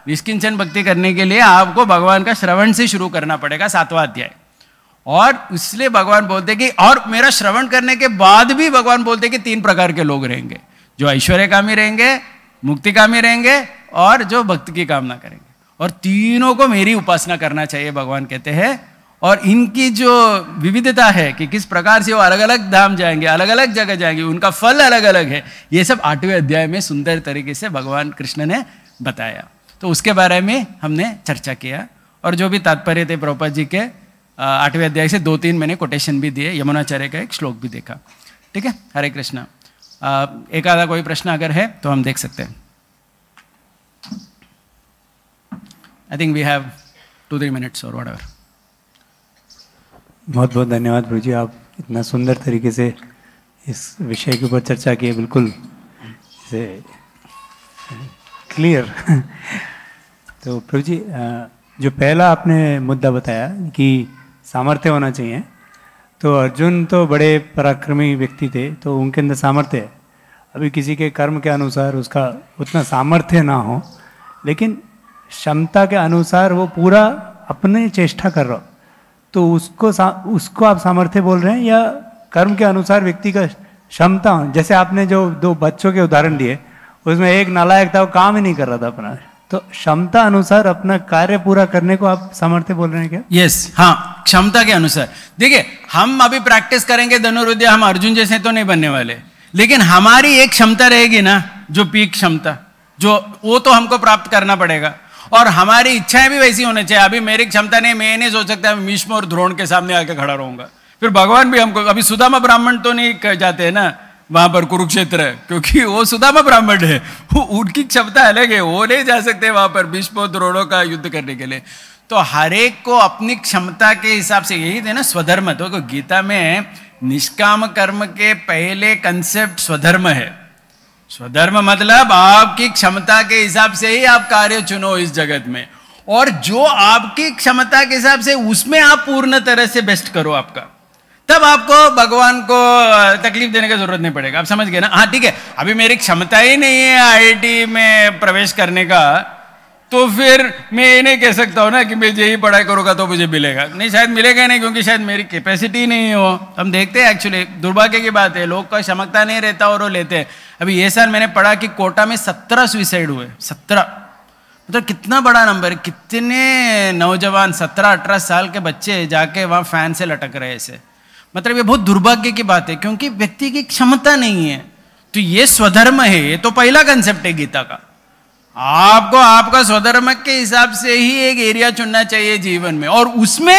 निष्किंचन भक्ति करने के लिए आपको भगवान का श्रवण से शुरू करना पड़ेगा सातवा अध्याय और इसलिए भगवान बोलते कि और मेरा श्रवण करने के बाद भी भगवान बोलते कि तीन प्रकार के लोग रहेंगे जो ऐश्वर्य कामी रहेंगे मुक्ति कामी रहेंगे और जो भक्ति की कामना करेंगे और तीनों को मेरी उपासना करना चाहिए भगवान कहते हैं और इनकी जो विविधता है कि किस प्रकार से वो अलग अलग धाम जाएंगे अलग अलग जगह जाएंगे उनका फल अलग अलग है ये सब आठवें अध्याय में सुंदर तरीके से भगवान कृष्ण ने बताया तो उसके बारे में हमने चर्चा किया और जो भी तात्पर्य थे प्रभुपा जी के आठवें अध्याय से दो तीन मैंने कोटेशन भी दिए यमुनाचार्य का एक श्लोक भी देखा ठीक है हरे कृष्णा एक आधा कोई प्रश्न अगर है तो हम देख सकते हैं I think we have two three minutes और वट बहुत बहुत धन्यवाद गुरु जी आप इतना सुंदर तरीके से इस विषय के ऊपर चर्चा किए बिल्कुल क्लियर तो प्रभु जी जो पहला आपने मुद्दा बताया कि सामर्थ्य होना चाहिए तो अर्जुन तो बड़े पराक्रमी व्यक्ति थे तो उनके अंदर सामर्थ्य है अभी किसी के कर्म के अनुसार उसका उतना सामर्थ्य ना हो लेकिन क्षमता के अनुसार वो पूरा अपने चेष्टा कर रहा तो उसको उसको आप सामर्थ्य बोल रहे हैं या कर्म के अनुसार व्यक्ति का क्षमता जैसे आपने जो दो बच्चों के उदाहरण दिए उसमें एक नालायक था वो काम ही नहीं कर रहा था अपना तो क्षमता अनुसार अपना कार्य पूरा करने को आप सामर्थ्य बोल रहे हैं क्या यस yes, हाँ क्षमता के अनुसार देखिए हम अभी प्रैक्टिस करेंगे धनुर्विद्या हम अर्जुन जैसे तो नहीं बनने वाले लेकिन हमारी एक क्षमता रहेगी ना जो पीक क्षमता जो वो तो हमको प्राप्त करना पड़ेगा और हमारी इच्छाएं भी वैसी होनी चाहिए अभी मेरी क्षमता नहीं मैं नहीं सोच सकता मैं भीष्म और द्रोण के सामने आके खड़ा रहूंगा फिर भगवान भी हमको अभी सुदामा ब्राह्मण तो नहीं जाते हैं ना वहां पर कुरुक्षेत्र है क्योंकि वो सुदामा ब्राह्मण है वो उनकी क्षमता अलग है वो नहीं जा सकते वहां पर भीष्म द्रोणों का युद्ध करने के लिए तो एक को अपनी क्षमता के हिसाब से यही थे ना स्वधर्म तो गीता में निष्काम कर्म के पहले कंसेप्ट स्वधर्म है स्वधर्म मतलब आपकी क्षमता के हिसाब से ही आप कार्य चुनो इस जगत में और जो आपकी क्षमता के हिसाब से उसमें आप पूर्ण तरह से बेस्ट करो आपका तब आपको भगवान को तकलीफ देने की जरूरत नहीं पड़ेगा आप समझ गए ना हाँ ठीक है अभी मेरी क्षमता ही नहीं है आईआईटी में प्रवेश करने का तो फिर मैं ये नहीं कह सकता हूँ ना कि मैं यही पढ़ाई करूँगा तो मुझे मिलेगा नहीं शायद मिलेगा नहीं क्योंकि शायद मेरी कैपेसिटी नहीं हो हम देखते हैं एक्चुअली दुर्भाग्य की बात है लोग का क्षमता नहीं रहता और वो लेते हैं अभी ये साल मैंने पढ़ा कि कोटा में सत्रह सुइसाइड हुए सत्रह मतलब तो कितना बड़ा नंबर कितने नौजवान सत्रह अठारह साल के बच्चे जाके वहाँ फैन से लटक रहे ऐसे मतलब ये बहुत दुर्भाग्य की बात है क्योंकि व्यक्ति की क्षमता नहीं है तो ये स्वधर्म है ये तो पहला कंसेप्ट है गीता का आपको आपका स्वधर्म के हिसाब से ही एक एरिया चुनना चाहिए जीवन में और उसमें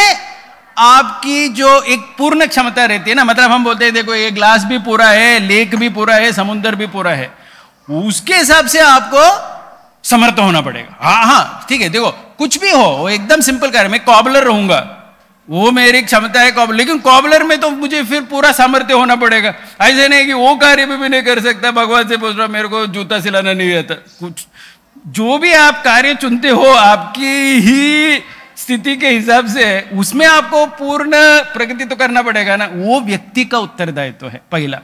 आपकी जो एक पूर्ण क्षमता रहती है ना मतलब हम बोलते हैं देखो ये ग्लास भी पूरा है लेक भी पूरा है समुन्द्र भी पूरा है उसके हिसाब से आपको समर्थ होना पड़ेगा हाँ हाँ ठीक है देखो कुछ भी हो एकदम सिंपल कार्य मैं कॉबलर रहूंगा वो मेरी क्षमता है कॉबलर लेकिन कॉबलर में तो मुझे फिर पूरा सामर्थ्य होना पड़ेगा ऐसे नहीं कि वो कार्य भी, भी नहीं कर सकता भगवान से पूछ रहा मेरे को जूता सिलाना नहीं आता कुछ जो भी आप कार्य चुनते हो आपकी ही स्थिति के हिसाब से उसमें आपको पूर्ण प्रगति तो करना पड़ेगा ना वो व्यक्ति का उत्तरदायित्व तो है पहला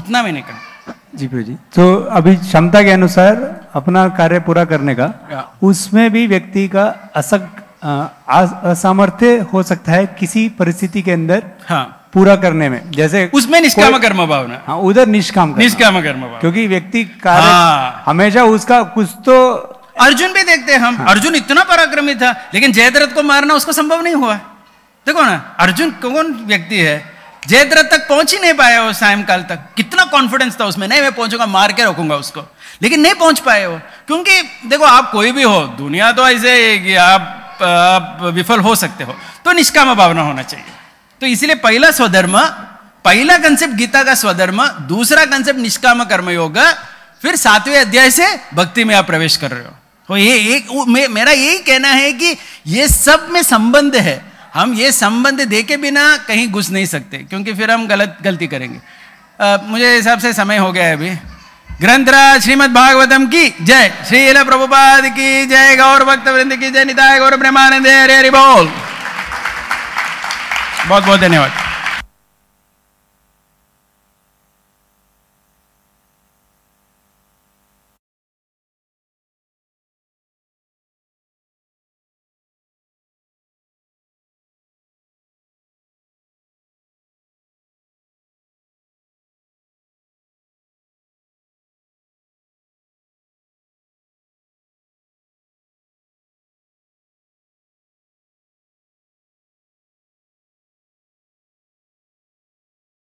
उतना मैंने कहा जी प्रियो जी तो अभी क्षमता के अनुसार अपना कार्य पूरा करने का उसमें भी व्यक्ति का असक असामर्थ्य हो सकता है किसी परिस्थिति के अंदर हाँ पूरा करने में जैसे उसमें निष्काम कर्म भावना हाँ उधर निष्काम निष्काम कर्म भावना क्योंकि व्यक्ति का हाँ। हमेशा उसका कुछ तो अर्जुन भी देखते हैं हम हाँ। अर्जुन इतना पराक्रमी था लेकिन जयद्रथ को मारना उसको संभव नहीं हुआ देखो ना अर्जुन कौन व्यक्ति है जयद्रथ तक पहुंच ही नहीं पाया वो सायंकाल तक कितना कॉन्फिडेंस था उसमें नहीं मैं पहुंचूंगा मार के रखूंगा उसको लेकिन नहीं पहुंच पाए वो क्योंकि देखो आप कोई भी हो दुनिया तो ऐसे कि आप आप, विफल हो सकते हो तो निष्काम भावना होना चाहिए तो इसलिए पहला स्वधर्म पहला कंसेप्ट गीता का स्वधर्म दूसरा कंसेप्ट निष्काम कर्मयोग फिर सातवें अध्याय से भक्ति में आप प्रवेश कर रहे हो तो ये एक मे, मेरा यही कहना है कि ये सब में संबंध है हम ये संबंध देके बिना कहीं घुस नहीं सकते क्योंकि फिर हम गलत गलती करेंगे आ, मुझे हिसाब से समय हो गया है अभी ग्रंथराज श्रीमद भागवतम की जय श्री प्रभुपाद की जय गौर भक्त वृंद की जय निताय गौर ब्रह्मानंद हरे हरि बोल बहुत बहुत धन्यवाद